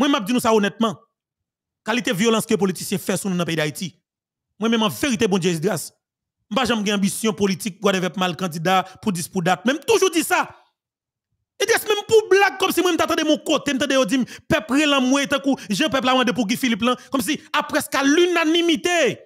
Moi, je dis ça honnêtement. Qualité violence que les politiciens font sur nous dans le pays d'Haïti. Moi, même en vérité, bon Dieu, Je Je n'ai pas ambition politique pour être mal candidat, pour disputer date. Même toujours dit ça. Et des même pour blague, comme si moi, je mon côté, je dire, peuple, je suis j'ai peuple à pour Guy Philippe, comme si, après presque l'unanimité,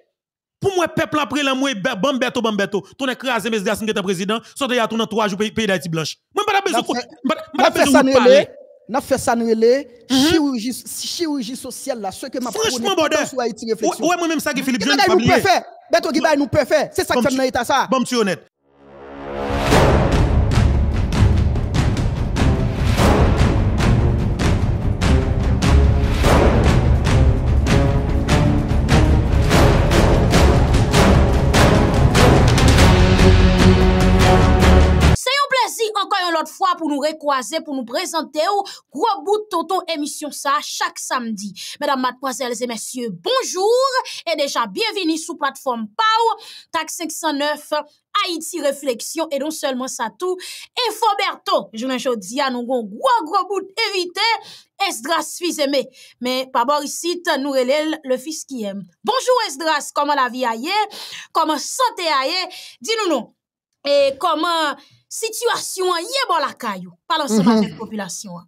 pour moi, peuple après la moué, bambeto, bambeto, ton écrasé, mes gars, c'est président, soit à y a tourné trois jours pays d'Haïti blanche. Moi, je n'ai pas besoin de n'a fait ça nous relais mhm. chirurgie chirurgie sociale là ce que m'a franchement border ouais moi même ça que Philippe Jeune pas oublier mais toi qui bail nous préfère c'est ça que fait dans état ça bon tu honnête fois pour nous recroiser, pour nous présenter au gros gros bout tonton émission, ça, chaque samedi. Mesdames, mademoiselles et messieurs, bonjour, et déjà bienvenue sur plateforme PAU, TAC 509, Haïti Réflexion, et non seulement ça, tout, et Foberto, je vous an, nou gon gros gros bout éviter Esdras fils aimé. Mais par ici, nous relèlons le fils qui aime. Bonjour Esdras, comment la vie aille? Comment santé aille? Dis-nous non. Et comment Situation est bon la caillou, parlons ensemble mhm. population. Hein.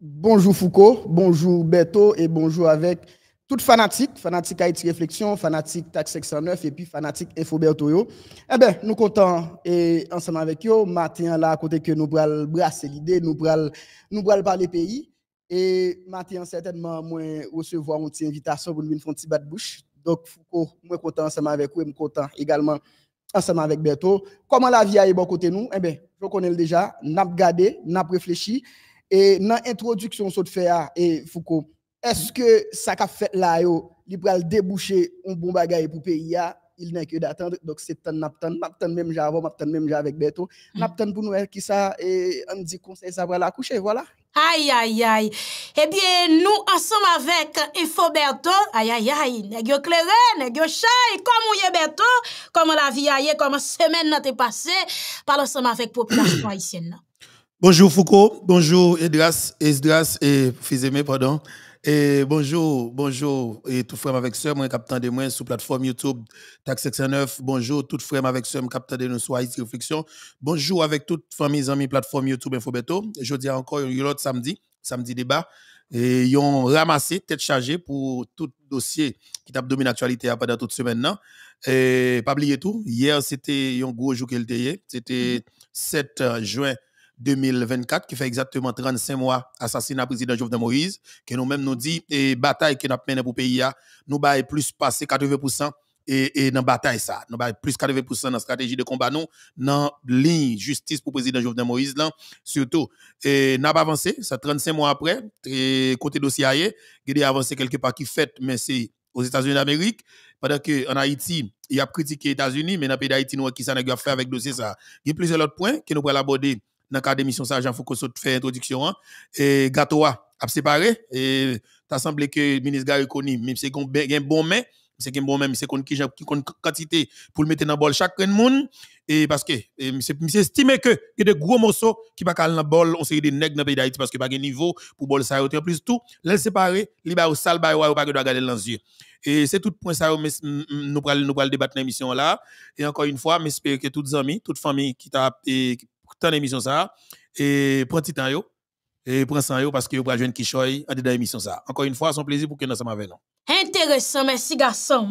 Bonjour Foucault, bonjour Beto et bonjour avec toute fanatique, fanatique Haïti Réflexion, fanatique Taxe 609 et puis fanatique Infoberto yo. Eh bien, nous comptons et ensemble avec yo, matin là à côté que nous pral brasser l'idée, nous pral nous pral parler pays et matin certainement moins recevoir une invitation pour nous faire un petit bat bouche. Donc Foucault, moi content ensemble avec vous et content également ensemble avec Berto. Comment la vie a été bon côté nous Eh bien, je connais déjà, n'a gardé, n'a réfléchi. Et dans l'introduction, ce fait et Foucault, est-ce que ça a fait là, il pourrait déboucher un bon bagage pour le pays il n'a que d'attendre. Donc, c'est un n'attend, n'attend même j'avais, n'attend même j'avais avec Beto. N'attend mm. pour nous qui ça et on dit conseil ça va la coucher, voilà. Aïe, aïe, aïe. Eh bien, nous, ensemble avec Infoberto, aïe, aïe, aïe, n'est-ce clairé, n'est-ce comment y est Berto, comment la vie aille, comment semaine n'a été passé, parlons ensemble avec population haïtienne. Bonjour Foucault, bonjour Edras, Esdras et Fizeme, pardon bonjour, bonjour, et tout frère avec sœur, moi, captain de moi, sous plateforme YouTube, TAC 609. Bonjour, tout frère avec sœur, captain de nous sur Haïti Bonjour avec toute famille, amis, plateforme YouTube Infobeto. Je dis encore, il y a l'autre samedi, samedi débat. Et ils ont ramassé, tête chargée pour tout dossier qui tape domine l'actualité hein, pendant toute semaine. Hein. Et pas oublier tout, hier, c'était un gros jour qu'elle était. C'était 7 juin 2024, qui fait exactement 35 mois assassinat président Jovenel Moïse, que nous-mêmes nous dit, et bataille qui nous mené pour le pays, nous avons plus passer 80% et, et dans bataille ça nous plus 80% dans la stratégie de combat nous dans ligne justice pour président Jovenel Moïse surtout et n'a pas avancé ça 35 mois après côté dossier nous il a avancé quelque part qui fait mais c'est aux États-Unis d'Amérique pendant que en Haïti il y a critiqué les États-Unis mais dans pays d'Haïti nous qui ça fait avec dossier ça il y a plusieurs autres points que nous pouvons aborder dans le cadre d'émission, ça, Jean Foucault fait introduction. Hein, et Gatoa a séparé. Et t'as semblé que le ministre Gary Koni, même si a ben, un bon mais, c'est qu'un bon même, c'est qui une quantité pour le mettre dans le bol chaque monde. Et parce que, c'est estimé que il y a des gros morceaux qui ne caler pas dans le bol, on série des nègres dans le pays d'Haïti parce que pas de niveau pour le bol ça. En plus, tout, le séparé il va au sale, il va pas regarder dans les yeux. Et c'est tout point ça, mm, mm, nous allons débattre dans l'émission là. Et encore une fois, j'espère que toutes les amis, toute famille qui t'a dans l'émission ça et prends petit temps et prends ça yo parce que yo pral joindre Kishoy en dedans l'émission ça. Encore une fois, son plaisir pour que nous sommes avec nous. Intéressant, merci garçon.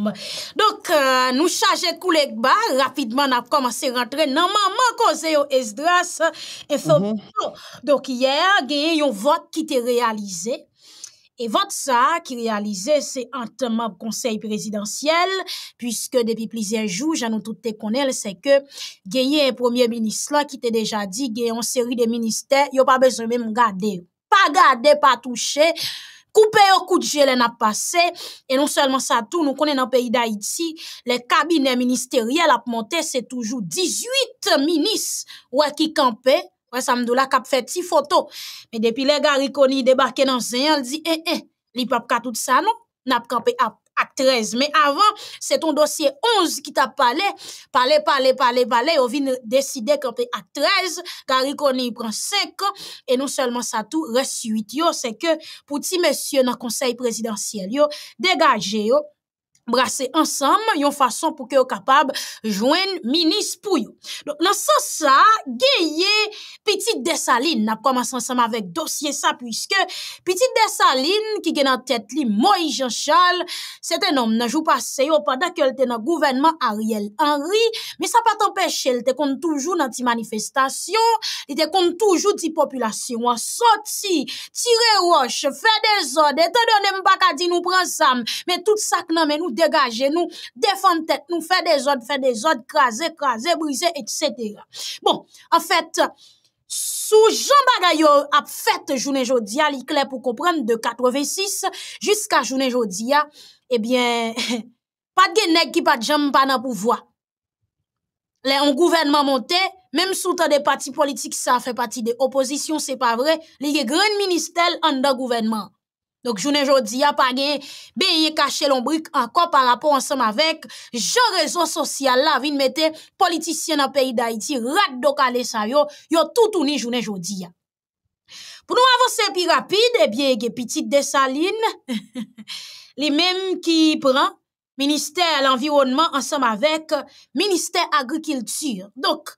Donc euh, nous charger couler bas rapidement a commencé à rentrer dans maman cause yo Esdras information. Mm -hmm. Donc hier, a un vote qui était réalisé E vant sa ki realize se an temab konsey prezidentyel, pwiske depi plizien jou, jan nou tout te konel, se ke geye en premier minis la ki te deja di, geye an seri de minis ter, yo pa bezeme mou gade, pa gade, pa touche, koupe yo kout jelen ap pase, e non selman sa tou, nou konen an peyi da iti, le kabine minis teriyel ap monte, se toujou 18 minis wakikampe, Mais depuis kap fè ti foto. Mais depi le gari koni nan dit eh, eh, li pap ka tout ça, non, nap avons campé à 13. Mais avant, c'est ton dossier 11 qui t'a parlé, Parler, parler, parlé, parler. on vient décider de à 13, Gary Koni prend 5 ans, et non seulement ça tout, reste 8 c'est que pour ti monsieur dans le conseil présidentiel, yo, dégagez yo, brase ansam, yon fason pou ke yo kapab jwen minis pou yo. Non san sa, geye, piti desaline na koman san sam avek dosye sa, pwiske piti desaline ki gen an tet li moi janshal, sete nom nan jou pase yo padak yo lte nan gouvenman Ariel Henry, me sa patan peche lte kontoujou nan ti manifestasyon, lte kontoujou ti populasyon, sa ti tire roche, fe de zode, te donen baka di nou pran sam, me tout sak nan men nou degaje nou, defan tet nou, fè de zot, fè eh de zot, kaze, kaze, brize, etc. Bon, an fèt, sou Jean Bagayou ap fèt Jounen Jodia, li klet pou kompren de 86, jiska Jounen Jodia, ebyen, pat gen nek ki pat jom pa nan pouvoi. Le an gouvenman monte, mem sou ta de pati politik sa fè pati de oposisyon, se pa vre, li gen gren ministel an da gouvenman. Donc, journée aujourd'hui, a pas gagné, bien caché l'ombrique encore par rapport ensemble avec Jean réseau social là, vin mettez politicien dans le pays d'Haïti, rat dokale sa yo, yo tout journée aujourd'hui. Pour nous avancer plus rapide, eh bien, petite Dessaline, les mêmes qui prend ministère de l'environnement ensemble avec ministère agriculture. Donc,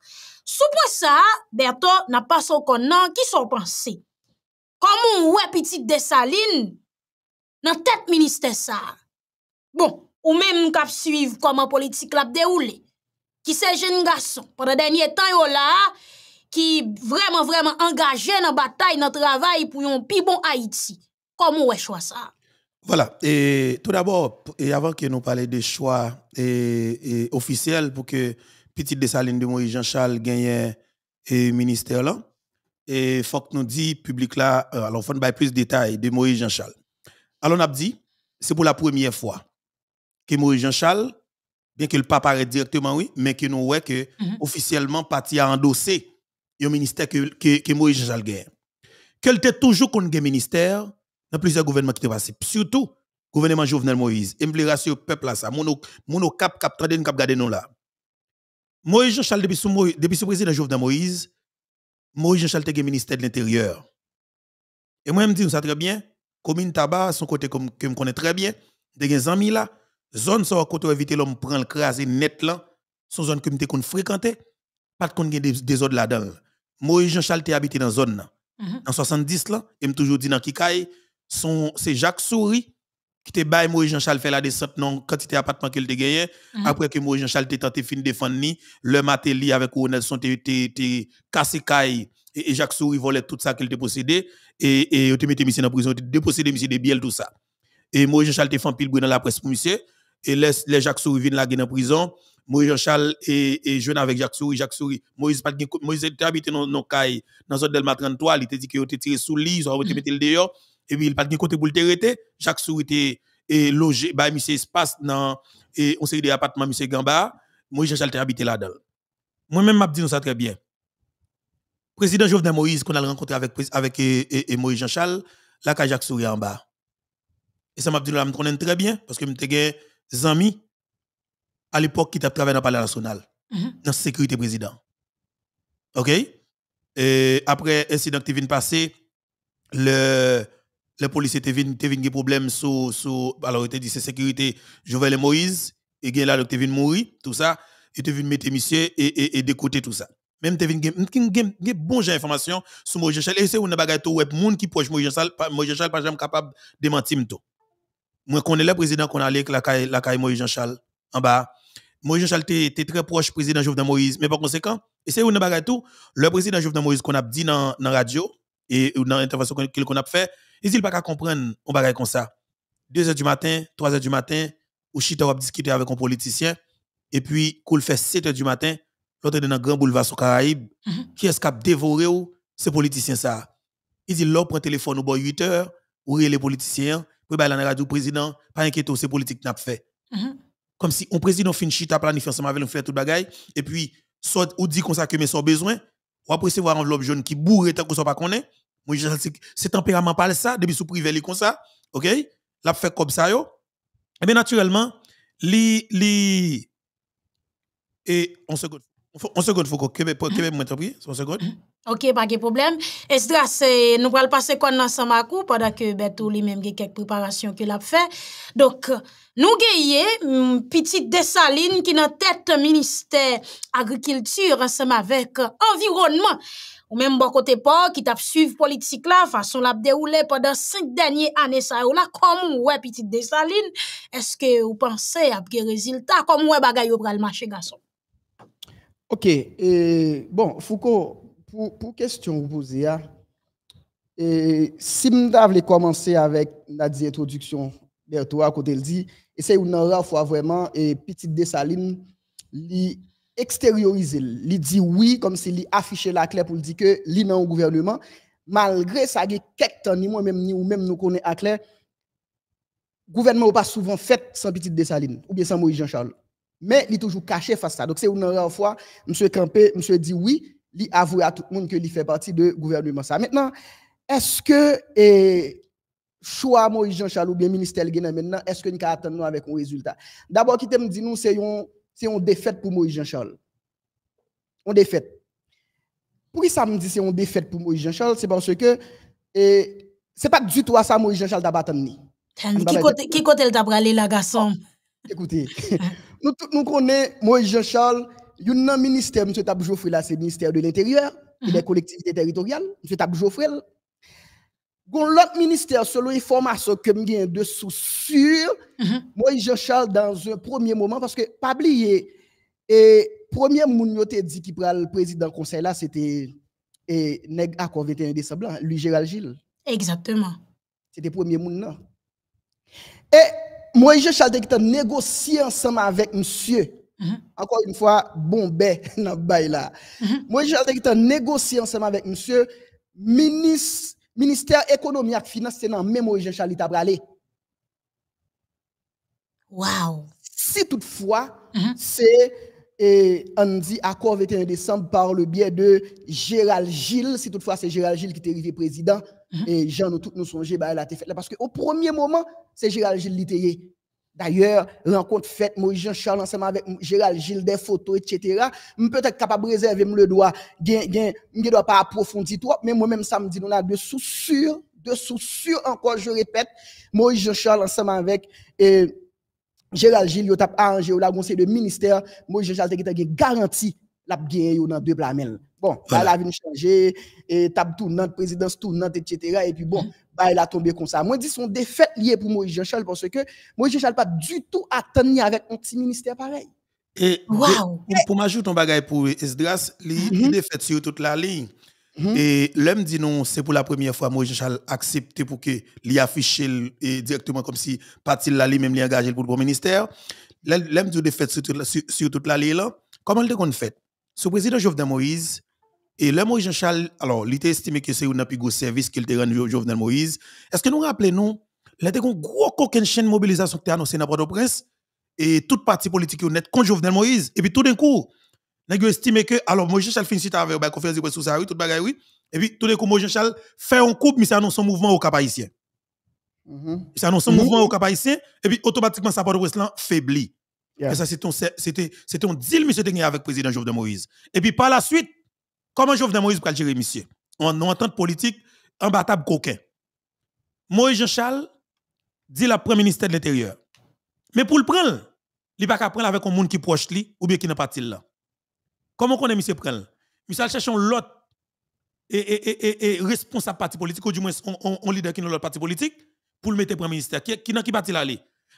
sous ça, Berto n'a pas son connant qui sont pensés. Comment petit Petite desaline dans tête ministère ça Bon, ou même kap suivre politique la politique qui' qui jeune garçon, pendant pendant temps temps-là, qui vraiment vraiment engagé dans la bataille, dans le travail pour yon pi bon Haïti. Comment wè choix ça? Voilà, et tout d'abord, et avant que nous parlions des choix et, officiels pour que Petit Dessaline de Moïse Jean-Charles gagne et ministère là, et faut que nous dit public là euh, alors faut nous plus de détails de Moïse Jean Charles. Alors on a dit c'est pour la première fois que Moïse Jean Charles bien que le pas directement oui mais que nous voyons que mhm. officiellement parti à endosser le ministère que que, Moïse Jean Charles gagne. Qu'elle était toujours contre le ministère dans plusieurs gouvernements qui étaient passés surtout gouvernement Jovenel Moïse. Et me au peuple là ça mono cap cap cap garder nous là. Moïse Jean Charles depuis sous depuis président Jovenel Moïse Maurice Jean-Charles le ministère de l'Intérieur. Et moi, je me dis ça très bien. Commune tabac, son côté que je connais très bien, de des amis là, zone sur côté éviter l'homme prend le crasé net là, son zone que me fréquente. pas de qu'on des zones là-dedans. Maurice Jean-Charles habité dans zone là. Mhm. En 70 là, et me toujours dit dans Kikaï, c'est Jacques Souris qui te baille, Moïse Jean-Charles fait la descente non quantité appartement qu'il te gagné mm-hmm. après que Moïse Jean-Charles te tenté fin défendre ni le matelier avec Nelson sont été cassé caille et Jacques Souris volait tout ça qu'il te possédait et et te mettait en dans prison te dépossédé monsieur de biel tout ça et Moïse Jean-Charles te fait pile dans la presse pour monsieur et les, Jacques Souris viennent la en prison Moïse Jean-Charles et, et jeune avec Jacques Souris Jacques Souris Moïse pas Moïse était habité dans dans caille dans zone Delma 33 il te dit que était tiré sous lit il ont te mm-hmm. mettre le dehors et puis il pas de côté pour le terreter Jacques Souris était logé bah monsieur espace dans et on série des appartements monsieur Gamba moi j'ai j'allais habité là-dedans moi même m'a dit ça très bien président Jovenel Moïse qu'on a rencontré avec avec Moïse Jean-Charles là quand Jacques Souris en bas et ça m'a dit là me très bien parce que me des amis à l'époque qui t'a travaillé dans le palais national mm-hmm. dans la sécurité président OK et après incident qui vient passer le les policiers te viennent des problèmes sur sur alors te dit c'est sécurité Jovenel Moïse et gain là te viennent mourir tout ça et te viennent mettre monsieur et et, et d'écouter tout ça même te viennent gain bon j'ai information sur Moïse Charles et c'est une bagaille tout web monde qui proche Moïse Charles Moïse Charles pas jamais capable de mentir tout moi connais le président qu'on allait la caille la caille Moïse Charles en bas Moïse Charles était très proche président Jovenel Moïse mais par conséquent et c'est une bagaille tout le président Jovenel Moïse qu'on a dit dans dans radio et dans l'intervention qu'on a fait et s'il pas qu'à comprendre, un va comme ça. 2 heures du matin, 3 heures du matin, ou chita ou discuter avec un politicien, et puis, qu'on fait 7 heures du matin, l'autre dans un grand boulevard sur Caraïbes, Caraïbe, mhm. qui est-ce qui a dévoré ou, ces politiciens ça. Il dit, l'autre prend téléphone au bon 8 heures, ou les politiciens, puis bah, la radio président, pas inquiété, c'est politique n'a fait. Mhm. Comme si un président finit chita planifié ensemble avec, on fait tout bagaille, et puis, soit, ou dit qu'on ça que mes besoin, ou après, c'est voir enveloppe jaune qui bourre tant qu'on ne pas qu'on est, moi, c'est tempérament pas ça, depuis sous privé, comme ça, ok? L'a fait comme ça, yo. Et eh bien, naturellement, li, li, et on se on se faut que qu'on on seconde. OK, pas de problème. ça c'est nous allons passer quoi ensemble à coup pendant que Beto lui-même a quelques préparations qu'il l'a fait. Donc nous avons hum, petite dessaline qui est en tête ministère agriculture ensemble avec euh, environnement. Ou men bon mba kote pa, ki tap suiv politik la, fason bon, la ap deroule podan 5 denye ane sa ou la, komon wè piti desaline, eske ou panse ap ge reziltat, komon wè bagay yo pral mache gason? Ok, bon, Fouko, pou kestyon wou pouze ya, si mda vle komanse avèk la di-introduksyon der to a kote ldi, esè ou nan rafwa vwèman, piti desaline li... extérioriser, il dit oui comme s'il si affichait la clé pour dire que lui pas au gouvernement malgré ça il y a quelques temps ni moi même ni ou même nous connaissons à clair gouvernement pas souvent fait sans petite Dessaline ou bien sans Moïse Jean-Charles mais il est toujours caché face à ça donc c'est une rare fois M. Campé M. dit oui il avoue à tout le monde que il fait partie du gouvernement ça maintenant est-ce que le choix Moïse Jean-Charles ou bien ministère maintenant est-ce que nous attendons avec un résultat d'abord qui me dit nous c'est un c'est une défaite pour Moïse Jean-Charles. Une défaite. Pourquoi ça me dit c'est une défaite pour Moïse Jean-Charles C'est parce que ce n'est pas du tout à ça Moïse Jean-Charles d'abattre. Qui côté le d'abralé la garçon Écoutez, ah. nous, nous connaissons Moïse Jean-Charles, il y a un ministère, M. Tab c'est le ministère de l'Intérieur, et mm-hmm. des collectivités territoriales, M. Tab Gon l'autre ministère, selon l'information que j'ai de sous sur mhm. moi, je Charles, dans un premier moment, parce que, pas oublier, et premier mounioté qui a dit qui prend le président conseil là, c'était et 21 décembre, lui Gérald Gilles. Exactement. C'était premier monde. Et moi, je Charles, qui négocié ensemble avec monsieur. Mhm. Encore une fois, bon dans ben, le bail là. Mhm. Moi, je Charles, négocié ensemble avec monsieur, ministre Ministèr ekonomi ak finanse se nan mèmou rejenchal li tabralè. Waw! Si toutfwa, se an di akor vete indesan par le bie de Gérald Gilles, si toutfwa se Gérald Gilles ki te rive prezident, mm-hmm. e jan nou tout nou sonje ba la te fète la, paske ou premier mouman se Gérald Gilles li te ye. D'ailleurs, rencontre faite, Moïse Jean-Charles ensemble avec Gérald Gilles, des photos, etc. M'm peut-être capable de réserver m'm le droit, je ne m'm dois pas approfondir trop, mais moi-même, samedi, nous avons de deux de surs encore, je répète, Moïse Jean-Charles ensemble avec Gérald Gilles, il a arrangé, au conseil de ministère, Moïse Jean-Charles a garanti la gagné dans deux blamels. Bon, voilà. la vie changer, et table tournante, présidence tournante, etc. Et puis bon, bah, il a tombé comme ça. Moi, je dis son défaite liée pour Moïse Jean-Charles parce que Moïse Jean-Charles pas du tout attendu avec un petit ministère pareil. Et wow. pour, m'ajouter un bagage pour Esdras, il mm-hmm. est fait sur toute la ligne. Mm-hmm. Et l'homme dit non, c'est pour la première fois que Moïse Jean-Charles accepté pour que affiche directement comme si parti la ligne, même l'y engagé pour le ministère. L'homme dit défaite sur, sur toute la ligne là. Comment le qu'on fait? Sous président Jovenel Moïse, et là, Moïse Jean-Charles, alors, il était estimé que c'est un plus gros service qu'il était rendu au Jovenel Moïse. Est-ce que nous rappelons, il y a un gros coquin chaîne de mobilisation qui a annoncé dans le et toute partie politique honnête contre Jovenel Moïse. Et puis tout d'un coup, il a estimé que, alors, Moïse Jean-Charles finit avec la bah, conférence de presse sur ça, oui, tout oui. Et puis tout d'un coup, Moïse Jean-Charles fait un coup mais ça annonce un mouvement au Cap-Haïtien. Il mm-hmm. s'annonce un mm-hmm. mouvement au Cap-Haïtien, et puis automatiquement, ça port au faiblit. Et ça, c'était un deal, monsieur, avec le président Jovenel Moïse. Et puis par la suite, Comment Jovenel Moïse pour gérer, monsieur On entente politique, imbattable coquin. Moïse Jean-Charles dit la premier ministre de l'Intérieur. Mais pour le prendre, il peut pas prendre avec un monde qui proche lui ou bien qui n'est pas là. Comment on est monsieur prendre Monsieur cherche l'autre et, et, et, et, responsable parti politique, ou du moins un leader qui dans l'autre parti politique, pour le mettre premier ministre. Qui, qui dans qui parti là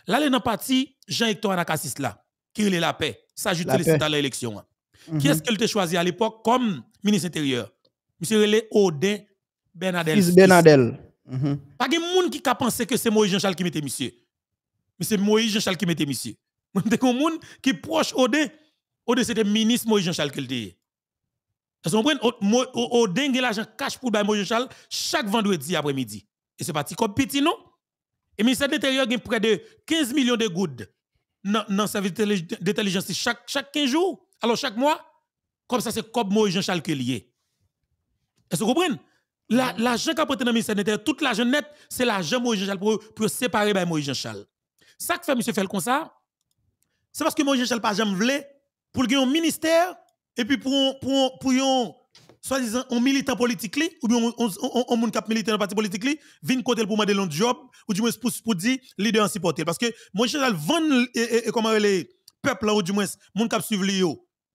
Là, dans un parti Jean-Hector Anacassis là, qui est la paix. Ça, j'utilise dans l'élection. Mhm. Qui est-ce qu'elle a choisi à l'époque comme ministre intérieur. Monsieur Relé Oden Bernadel. Fils Bernadel. Mhm. Pas de monde qui a pensé que c'est Moïse Jean-Charles qui mettait monsieur. Mais c'est Moïse Jean-Charles qui mettait monsieur. C'est un monde qui proche Odin. Odin c'était ministre Moïse Jean-Charles qui était. Vous comprenez? Odin a l'argent cash pour Moïse Jean-Charles chaque vendredi après-midi. Et c'est parti comme petit, non? Et le ministère intérieur l'Intérieur a près de 15 millions de gouttes dans le service d'intelligence chaque, chaque 15 jours. Alors chaque mois, comme ça, c'est comme Moïse Jean-Charles qui lié. Est-ce que vous comprenez? L'argent mm-hmm. qui a prêté dans le ministère de l'Intérieur, toute l'argent net, c'est l'argent Moïse Jean-Charles pour, pour séparer ben Moïse Jean-Charles. Ça que fait M. fait comme ça, c'est parce que Moïse Jean-Charles pas jamais voulu pour gagner un ministère et puis pour pour pour un soit disant un militant politique ou bien un monde cap militant dans parti politique li, côté pour demander un job ou du moins pour pour dire leader en supporter parce que Moïse Jean-Charles vend et, comment les peuple ou du moins monde cap suivre lui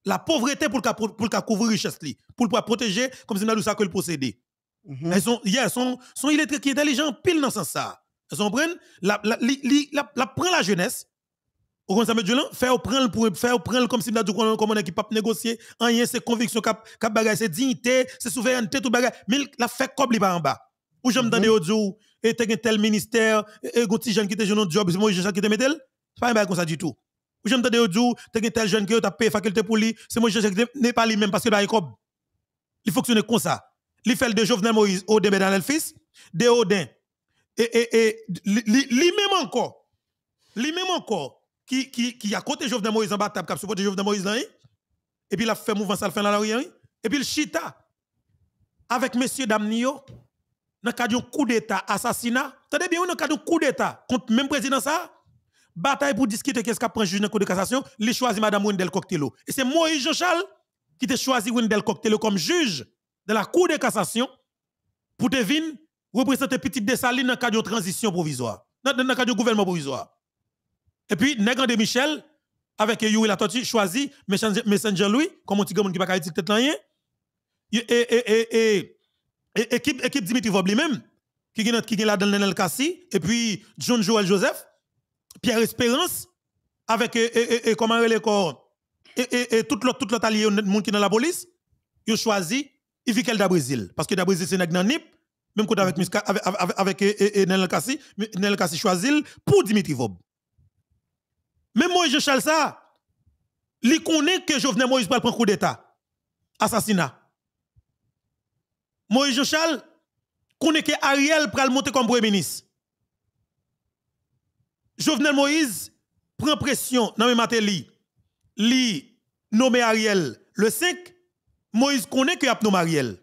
la pauvreté pour le couvrir richesse, pour le protéger, comme si nous ça que le possédé. Mhm. Elles sont, yeah, sont, sont qui intelligents, pile dans ce sens ça. Elles sont prennent, la, la, la, la, prend la jeunesse, au conseil de faire prendre pour faire prendre comme si on a comme on qui pas négocier, rien c'est conviction cap cap ses dignités ses souverainetés souveraineté tout bagage, mais la fait comme pas en bas. Ou j'aime mhm. dans au audio et tel ministère, et un petit jeune qui était jeune job, c'est moi je qui te mettel. C'est pas un bagage comme ça du tout. Ou j'aime t'entendre dire, t'as tel jeune qui a payé faculté pour lui, c'est moi qui n'est pas lui-même parce que a bah, Il fonctionne comme ça. Il fait de Jovenel Moïse, Odin Bédanel fils, de Odin. Et, et, et lui-même encore, lui-même encore, qui, qui, qui a côté Jovenel Moïse en bas table, qui a supporté Jovenel Moïse dans hein. et puis il a fait mouvement ça le fait la rue, hein. et puis le chita avec M. Damnio, dans le cadre d'un coup d'État, assassinat, t'as bien, dans le cadre coup d'État contre même président ça, bataille pour discuter qu'est-ce qu'a pris juge dans cour de cassation, il choisit madame Wendel Coctello. Et c'est Moïse Jochal qui a choisi Wendel Coctello comme juge de la cour de cassation pour te venir représenter Petit Dessaline dans le cadre de transition provisoire, dans le cadre du gouvernement provisoire. Et puis Negan Michel avec Yuri Latoti choisi Messenger Louis comme un petit gars qui pas de rien. Et et Dimitri Vobli même qui est là dans le et puis John Joel Joseph Pierre Espérance, avec, et, comment les corps, et, toute toute tout l'autre monde qui dans la police, ils choisi Ivikel qu'elle Brésil. Parce que d'Abrésil, c'est dans NIP, même quand avec, mhm. avec, avec, avec Nel Kassi, Nel pour Dimitri Vob. Même Moïse je ça. il connaît que Jovenel Moïse prend un coup d'État. Assassinat. Moïse Jochal connaît que Ariel le monter comme premier ministre. Jovenel Moïse prend pression dans Mateli, Il nommé Ariel le 5, Moïse connaît que y a nommé Ariel.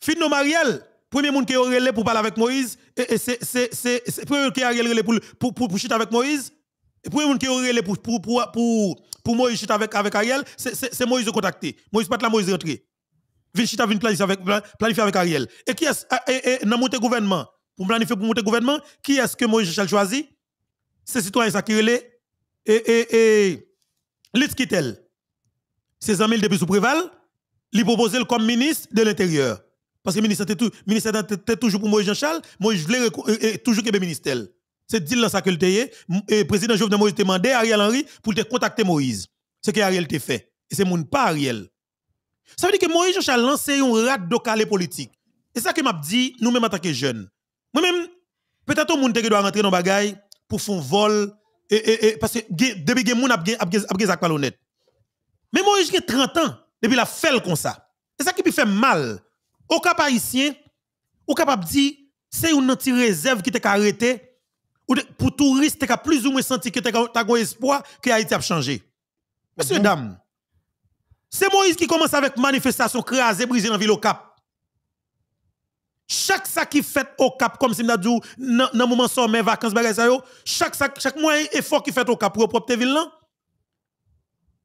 Fin nomme Ariel, premier monde qui est relé pour parler avec Moïse, c'est premier qui a relé pour pour pour, chiter avec Moïse, et premier monde qui a relé pour pour pour pour pour Moïse chiter avec avec Ariel, c'est Moïse qui a contacté. Moïse pas là Moïse rentré. Vin a vin avec planifier avec Ariel. Et qui est dans monter gouvernement pour planifier pour monter le gouvernement, qui est-ce que Moïse Jechal choisit C'est Citoyens ça qui et et et et C'est Ses amis depuis sous préval, lui proposer comme ministre de l'Intérieur. Parce que le ministre était toujours pour Moïse Jean-Charles, Moïse voulait toujours qu'il ministre. C'est dit dans sa que le président Jovenel Moïse demandé Ariel Henry pour te contacter Moïse. C'est ce que Ariel te fait. Et c'est mon pas Ariel. Ça veut dire que Moïse Jean-Charles lancé un rat de politique. Et ça que m'a dit nous même en jeunes. Moi-même, peut-être le monde qui doit rentrer dans bagaille pour faire un vol, et, parce que depuis que monde a pas honnête. Mais moi, j'ai 30 ans, depuis la fait comme ça. C'est ça qui fait mal. Au cap haïtien, au capable que c'est une anti-réserve qui t'a arrêté. Pour touristes tu as plus ou moins senti que t'as un espoir que Haïti a changé. Monsieur, mm c'est Moïse qui commence avec manifestation crasée, brisée dans la ville au cap. Chaque ça qui fait au cap, comme si nous avons dit, dans le moment sommet, vacances, chaque, sac, chaque moyen effort qui fait au cap pour propre ville, hein.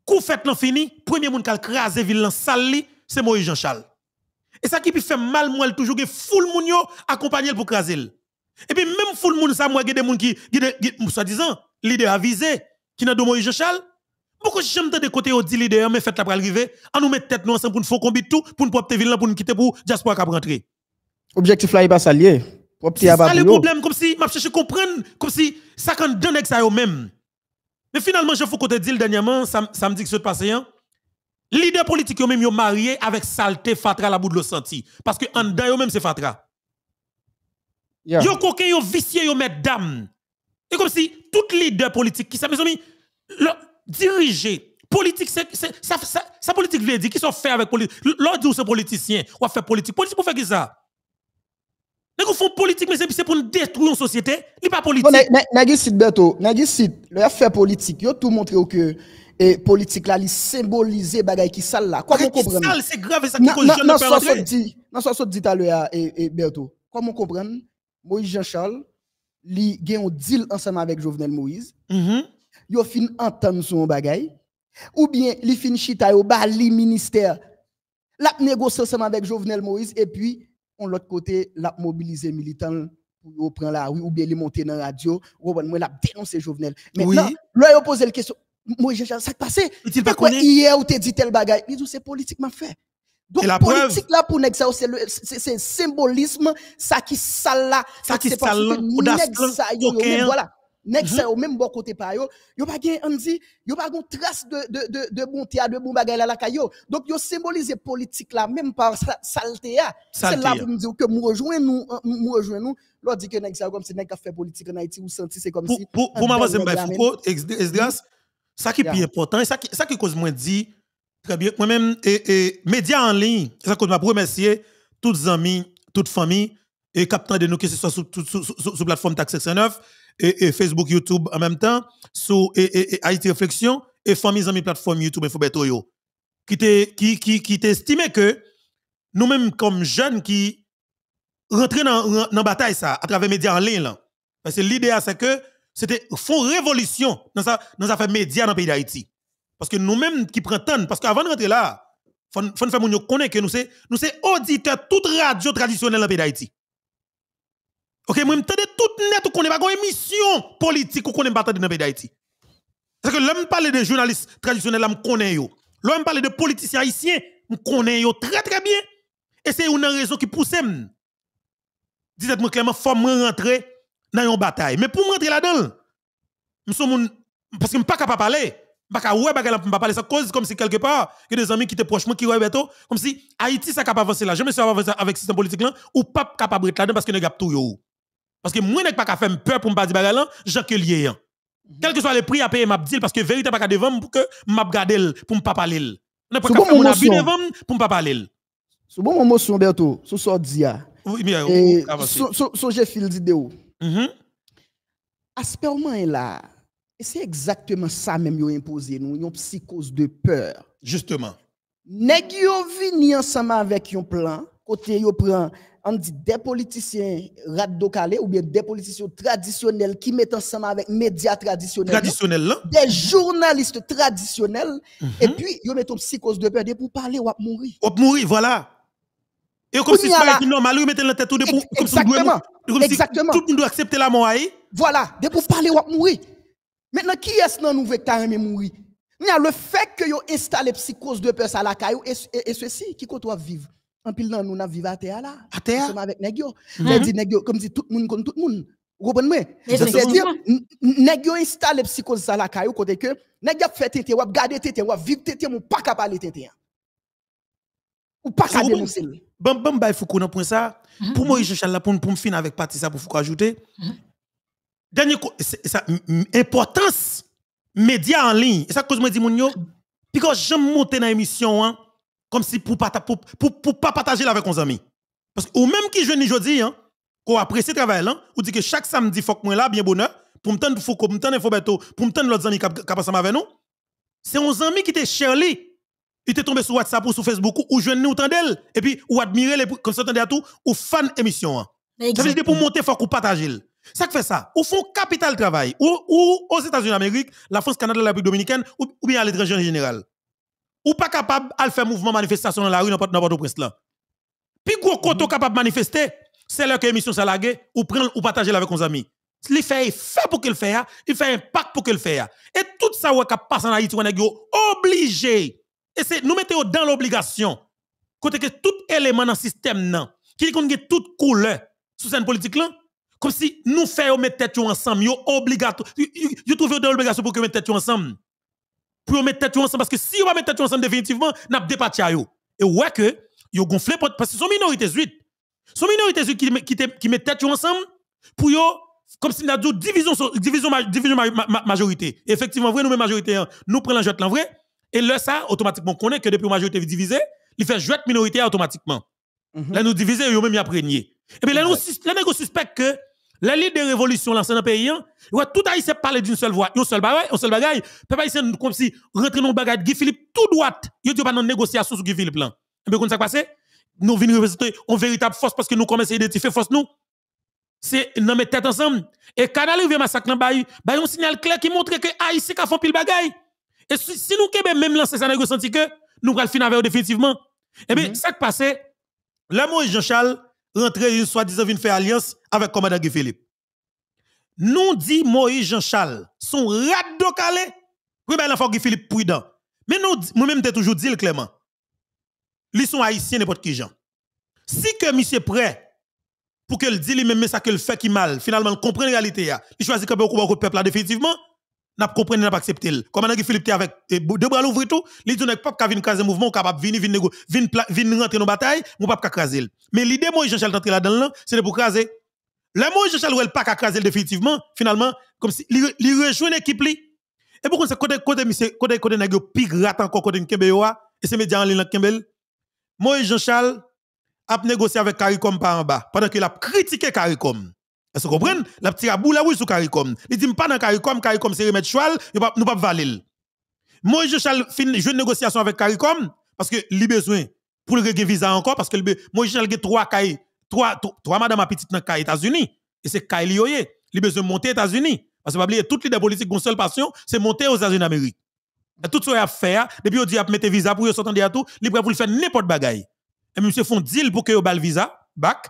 coup fait non fini, premier monde qui a crasé ville, sale, c'est Moïse Jean-Charles. Et ça qui fait mal, moi, toujours, que foule moun yo accompagner pour craser. Et puis, même foule moun, ça, moi, des gens qui, soi-disant, l'idée avisée, qui n'a de Moïse Jean-Charles. Beaucoup j'aime de côté au dit l'idée, mais faites la pour arriver, on nous met tête nous ensemble pour nous faire combiner tout, pour nous propre ville, pour nous quitter pour diaspora qui rentrer. Objectif là, il va s'allier. C'est ça le problème, comme si, je comprendre, comme si ça quand donne avec ça même. Mais finalement, je faut qu'on te dise dernièrement, dit que ce passe, hein. leader politique yo même yo marié avec saleté fatra la bout de le senti. Parce que en dedans même c'est fatra. Yeah. Yo coquin yo vicieux yo mesdames. Et comme si tout leader politique qui ça mes amis diriger politique c'est ça, ça, politique veut dire qui sont fait avec politique. L'autre c'est politicien, ou fait politique. Politique pour faire que ça nous font politique, mais c'est pour nous détruire une société. Il n'est pas politique. Nagis site, Beto, Nagis le fait politique, yo tout montré que et politique là, il symbolise bagay qui sale là. Comment comprendre? Sale, c'est grave, ça qui cause jeune Dans 70, dans 70 à l'heure, et Beto, comment comprendre? Moïse Jean-Charles, il a un deal ensemble avec Jovenel Moïse. -hmm. Il a fini entendre son bagaille. Ou bien, il finit chita au bas, bali ministère. La négociation ensemble avec Jovenel Moïse, et puis, l'autre côté, l'a mobiliser militant pour prendre la rue ou bien les monter dans la radio, ou bien l'a dénoncé Jovenel. Maintenant, lui, là, il pose la question. Moi, j'ai ça passé. Pas quoi, hier, ou t'es dit tel bagage Il dit, c'est politiquement fait. Donc, la politique là pour Nexa, c'est symbolisme, ça qui sale là, ça qui sale, ça, voilà nèg au mhm. même bon côté par yo yo pas gen yo pas gen trace de de de de bonté de bon bagay la la kayo donc yo symboliser politique là même par saleté c'est là pour me dire que nous euh, rejoignez nous nous rejoignons nous que nèg comme c'est nèg fait politique en Haïti ou senti c'est comme si pour pour m'avancer ba Foucault Esdras ça qui est important ça qui ça qui cause moi dit très bien moi même et médias en ligne ça cause m'a remercier toutes amis toutes familles et captant de nous que ce soit sur plateforme Taxe 69 et, Facebook, YouTube en même temps, sous et, Haïti Réflexion et famille amis plateforme YouTube et qui qui qui qui que nous-mêmes comme jeunes qui rentrons dans la bataille ça à travers les médias en ligne là. parce que l'idée c'est que c'était une révolution dans les affaires médias dans le pays d'Haïti parce que nous-mêmes qui prenons parce qu'avant de rentrer là il faut que nous c'est nous c'est auditeurs toute radio traditionnelle dans le pays d'Haïti Ok, moi, je tout net, qu'on n'est pas une émission politique, qu'on n'est pas dans le pays d'Haïti. Parce que l'homme parle de journalistes traditionnels, je connais. L'homme parle de politiciens haïtiens, je connais très très bien. Et c'est une raison qui pousse. disait moi clairement, il faut rentrer dans une bataille. Mais pour rentrer là-dedans, parce que je ne suis pas capable de parler. Je ne suis pas parler. Ça cause comme si quelque part, il y a des amis qui étaient proches, qui ouais, comme si Haïti, ça capable avancer là. Je me suis avancé avec ce système politique là, ou pas capable de là-dedans parce que nous pas tout. Parce que moi, n'ai pas qu'à faire peur pour me pas dire que Quel que soit le prix à payer, m'a dit parce que vérité pas qu'à devant pour que je pour me pas parler. pas pour me pas parler. bon moment ah. Oui, Son C'est j'ai fil mhm. Aspect là, c'est exactement ça même ont imposé nous, psychose de peur. Justement. que yo vini ensemble avec un plan côté yo prend des politiciens radicalés ou bien des politiciens traditionnels qui mettent ensemble avec médias traditionnels traditionnels des journalistes traditionnels mhm. et puis ils mettent une psychose de peur pour parler ou mourir ou mourir voilà et comme si c'était normal ils mettent la tête tout de pour exactement exactement tout le monde doit accepter la mort voilà de pour parler ou mourir maintenant qui est-ce non nous veut carrément mourir le fait que yo installé psychose de peur ça la caillou et, et, ceci qui à vivre en pile dans nous n'a vivre à terre là à terre sommes avec nèg yo mhm. dit nèg comme si tout le monde contre tout le monde vous comprenez c'est dire nèg yo installe psychose ça la caillou côté que nèg y a fait tété ou garder tété ou vivre tété hein. ou pas capable tété ou pas capable dénoncer bon bon il faut qu'on apprenne mhm. ça pour moi je Jean-Charles pour pour finir avec partie ça pour Foucault ajouter dernier ça importance média en ligne et ça cause moi dit mon yo parce que j'aime monter dans émission hein comme si pour pas pas partager avec nos amis. Parce que même qui jeudi aujourd'hui hein, qu'on apprécie travail là, hein, ou dit que chaque samedi faut que moi là bien bonheur pour me tendre faut pour me tendre pour me tendre l'autre ami qui passent avec nous. C'est nos amis qui t'est cher Ils était tombé sur WhatsApp ou sur Facebook ou jeune ou d'elle et puis ou admirer les comme ça tout ou fan émission. Hein. Ça veut dire pour monter faut qu'on partager. Ça fait ça. Au font capital travail ou, aux États-Unis d'Amérique, la France, Canada, la République dominicaine ou bien à l'étranger en général ou pas capable de faire mouvement manifestation dans la rue, n'importe n'importe presse là. Puis gros koto mhm. capable manifester, c'est là que l'émission salagée, ou prendre ou partager avec nos amis. Il fait fait pour qu'il fasse, hein. il fait un impact pour qu'il fasse. Hein. Et tout ça cap passe en Haïti, on est obligé. Et c'est nous mettons dans l'obligation. Côté que tout élément dans le système, qui connaît toute couleur sous scène politique là, comme si nous faisons mettre tête ensemble, yo obligatoire. Yo trouve dans l'obligation pour que mettre tête ensemble pour mettre tête ensemble. Parce que si on va mettre tête ensemble définitivement, n'a pas départi à eux. Et ouais que, yo gonflé, parce que son minorité huit Son minorité huit qui, qui, qui met tête ensemble pour yo, comme si nous avons division, division, division majorité. Effectivement, vrai, nous, mettons majorité, hein. nous prenons la la vrai. Et là, ça, automatiquement, on connaît que depuis la majorité divisée, il fait jet minorité automatiquement. Mhm. Là, nous diviser, nous même y a Et eh bien là, nous, là, nous que la liste de révolution lancée dans le pays, hein. ouais, tout haïtien parle d'une seule voix, une seule bagaille, une seule bagaille. Peuple haïtien, comme si rentrer dans le bagage Guy Philippe tout droit, il dit pas dans négociation sur Guy Philippe là. Et eh bien, comment ça passé? Nous venons représenter une véritable force parce que nous commençons à identifier force nous. C'est nous mettons tête ensemble. Et quand arrive massacre dans bah, bah, y a un signal clair qui montre que haïtien a fait pile bagaille. Et si, nous nous même lancer ça négociation que nous allons finir avec définitivement. Et eh bien, mhm. ça qui passé, L'amour Jean-Charles, rentrer une soi-disant une faire alliance avec commandant Guy Philippe. Nous dit Moïse Jean-Charles, son de calé, oui, ben, l'enfant Guy Philippe prudent. Mais nous, moi-même, t'ai toujours dit, Clément, ils sont haïtiens, n'importe qui, Jean. Si que monsieur prêt, pour qu'elle dise lui-même, mais ça qu'elle fait qui mal, finalement, comprend la réalité, il choisit que le peuple, définitivement, n'a pas compris, n'a pas accepté. Comment on a Philippe Té avec deux bras l'ouvrir tout, il dit pas venir craser mouvement, capable venir venir venir rentrer dans bataille, mou pas craser. Mais l'idée moi Jean-Charles d'entrer là-dedans, c'est pour craser. Le moi Jean-Charles elle pas craser définitivement, finalement comme si il rejoint l'équipe li. Et pourquoi c'est côté côté côté côté côté n'a pirate encore côté Kembeoa et c'est média en ligne Kembel. Moi Jean-Charles a négocié avec Caricom par en bas pendant qu'il a critiqué Caricom. Est-ce que vous comprenez La petite boule là, oui, sur CARICOM. Il dit, pas dans CARICOM, CARICOM, c'est remettre choual, nous ne pas valer. Moi, je vais une négociation avec CARICOM parce que lui besoin pour le visa encore, parce que moi, je trois cailles, trois, trois madame petite dans les États-Unis. Et c'est CAI lié. Il besoin de monter aux États-Unis. Parce que, pas oublier, toutes les politiques, une seule passion, c'est monter aux États-Unis d'Amérique. Tout ce qu'il a fait, depuis qu'on dit visa pour sortir à tout, il est pour faire n'importe quoi. Et monsieur font deal pour que vous le visa, back,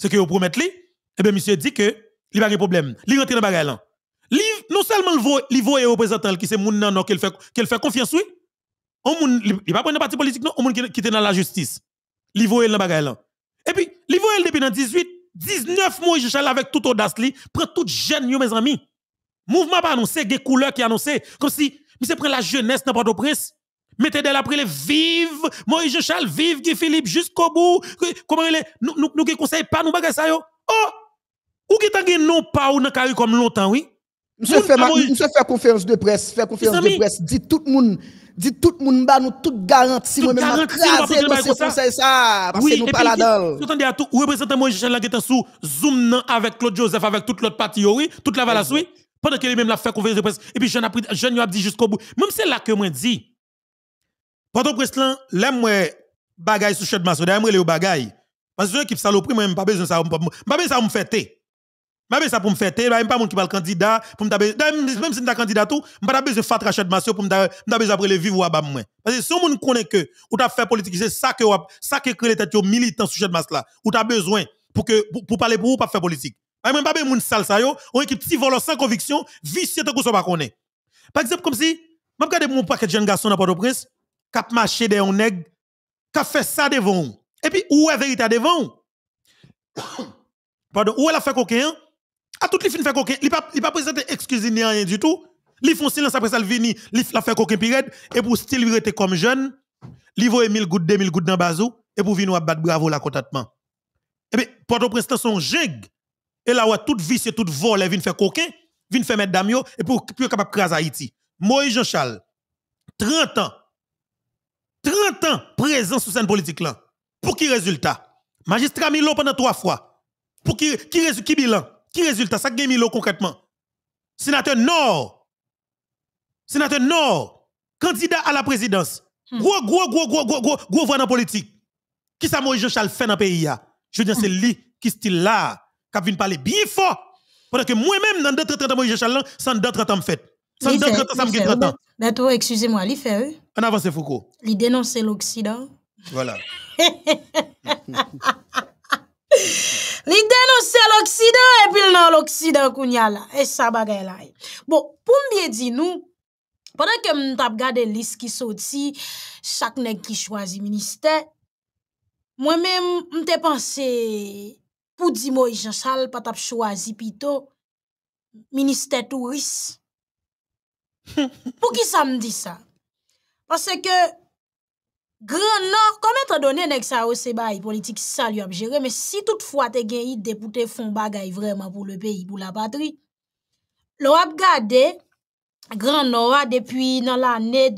ce que vous promettez eh bien, monsieur dit que il n'y a pas de problème. Il rentre dans le bagage. Non seulement il voit les représentant qui c'est fait fait confiance oui. On moun pas prendre parti politique non, on monde qui était dans la justice. Il est dans bagage là. Et puis il voit depuis 18 19 mois Jechal avec toute audace prenez prend toute jeunesse mes amis. Mouvement pas annoncé des couleurs qui annoncé comme si monsieur prend la jeunesse dans port au Mettez de après les vive Moïse Jechal, vive Guy Philippe jusqu'au bout. Comment elle est nous nous ne conseille pas nous bagarre ça yo. Oh ou qui t'a gagné non pas ou dans carré comme longtemps, oui? Monsieur fait, fait conférence de presse, fait conférence de presse, dit tout le monde, dit tout le monde, bah, nous tout garantie, moi-même, ma crasé dans ce conseil, ça, parce que nous pas là-dedans. Vous à tout, représentant moi, Jean Laguetan sous Zoom avec Claude Joseph, avec toute l'autre partie, oui, toute la valasse, oui, pendant qu'il même la fait conférence de presse, et puis jeune lui a dit jusqu'au bout. Même c'est là que moi dit, pendant presse là, là, moi, bagaille sous chèque masse, d'ailleurs, moi, les bagaille. Parce que l'équipe saloperie, moi, pas besoin de ça, pas besoin de ça, me fêter. Même ça pour me fêter, même pas mon qui parle candidat, pour me même si je candidat tout, m'a pas besoin de faire rachat de masse pour me besoin après le vivre ou à moi. Parce que si on connaît que, ou t'as fait politique, c'est ça que, ça que crée les têtes militants sur de masse là, ou t'as besoin pour que, pour, parler pour ou pas faire politique. Même pas besoin de sale ça yo, ou équipe si volant sans conviction, vicieux tant qu'on soit pas connaît. Par exemple, comme si, je quand mon paquet de jeunes garçons dans Port-au-Prince, qui marché des nègres, qui fait ça devant Et puis, où est la vérité devant Pardon, où est la fait coquin? À tout les films fait coquin, il pas il pas présenté excuse ni rien du tout. Ils font silence après ça, ils venir. ils fait coquin pirate et pour style était comme jeune, ils voient 1000 gouttes, 2000 gouttes dans bazou et pour venir battre bravo la contentement. Et eh bien, Port-au-Prince son jeg, et là toute vice et toute vol vient faire coquin, vient faire mettre damio et pour plus capable craser Haïti. moi Jean-Charles 30 ans 30 ans présent sur scène politique là. Pour qui résultat Magistrat Milo pendant trois fois. Pour qui qui, qui bilan qui résultat ça gagne Milo concrètement Sénateur Nord. Sénateur Nord, candidat à la présidence. Hmm. Gros gros gros gros gros gros gros voix dans politique. Qui ça Moïse Charles fait dans pays là Je dis c'est hmm. lui qui style là qui vient parler bien fort pendant que moi-même dans d'autres temps Jean Charles sans d'autres temps fait. Sans d'autres temps ça me 30 ans. Mais toi excusez-moi, lui fait En avance Foucault. Il dénonce l'occident. Voilà. Li denonse l'Occident et puis l'Oksidan kounya la. Et ça, bagay la que Bon, pour bien dit nous, pendant que m tap gade lis ki sorti, chaque nèg qui choisit ministère moi-même je pensé pour dire moi mo choisi plutôt minister pour qui ça me dit ça Parce que... Grand Nord, comment te donner ek sa yo se politique Mais si sa tu Mais si toutefois te gen yi font fon bagay vraiment pour le pays, pour la patrie. lo ap Grand Nord ah, depuis depuis l'année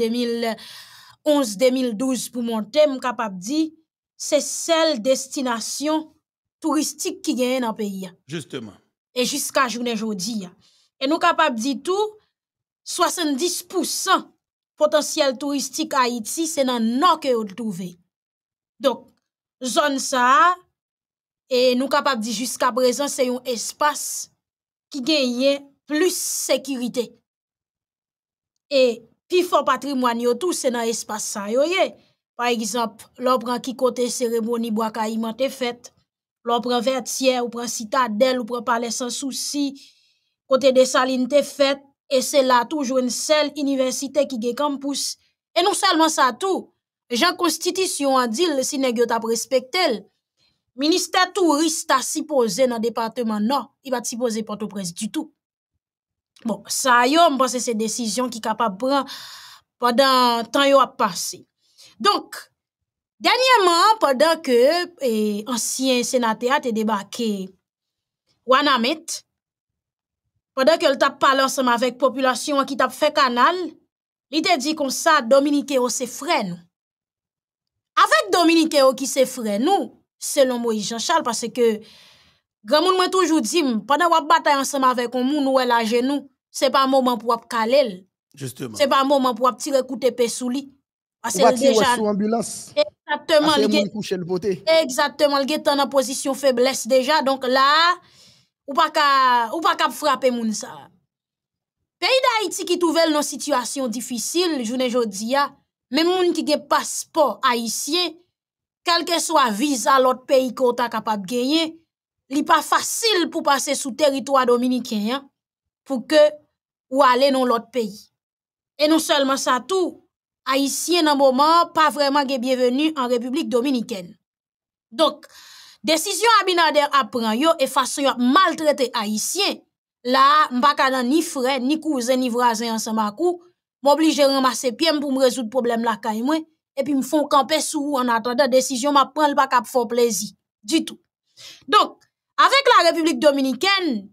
2011-2012 pour monter, m capable di, c'est celle destination touristique qui gagne dans pays. Ah. Justement. Et jusqu'à journée jeudi, ah. et nous sommes dit tout dire tout, 70% Potensyel turistik Haïti se nan nan ke yo l'trouve. Dok, zon sa, e nou kapap di jiska prezant se yon espas ki genye plus sekirite. E pi fon patrimwanyo tou se nan espas sa yo ye. Par egzop, lò pran ki kote seremoni bwa ka iman te fèt, lò pran vert siè ou pran sitadel ou pran pale san souci, kote de salin te fèt, E se la toujou en sel universite ki gen kampous. E nou salman sa tou, jan konstitisyon an dil, si negyo ta prespektel, minister tou ris ta sipoze nan departement nan, i bat sipoze pato pres du tou. Bon, sa yo mpase se desisyon ki kapap bran padan tan yo ap pase. Donk, danyeman padan ke e, ansyen senateat e debake Wanamet, Pendant que t'a parlé ensemble avec la population qui t'a fait canal, il t'a dit comme ça, Dominique est c'est frère nous. Avec Dominique qui c'est frère nous, selon Moïse Jean-Charles, parce que, grand monde m'a toujours dit, pendant que bataille ensemble avec un monde où à genou, c'est pas un moment pour caler. Justement. C'est pas un moment pour tirer coûter paix sous lui. Parce que déjà. Sous ambulance. Exactement. Le get... exactement. Il est en position faiblesse déjà. Donc là, ou pas ka ou pas frapper moun ça. Pays d'Haïti qui trouve une situation difficile journée jodia, même moun qui gen passeport haïtien, quel que soit visa l'autre pays qu'on ta capable gagner, li pas facile pour passer sous territoire dominicain hein, pour que ou aller dans l'autre pays. Et non seulement ça tout, haïtien dans moment pas vraiment bienvenu en République dominicaine. Donc, Décision Abinader a pris, yo et façon yo maltraité je là, la mbaka nan ni frère, ni cousin, ni vraze en makou, m'oblige remase problème pou mrezout résoudre la kay et puis camper sous sou en attendant décision ma pris le bak pas plaisir plaisir Du tout. Donc, avec la république dominicaine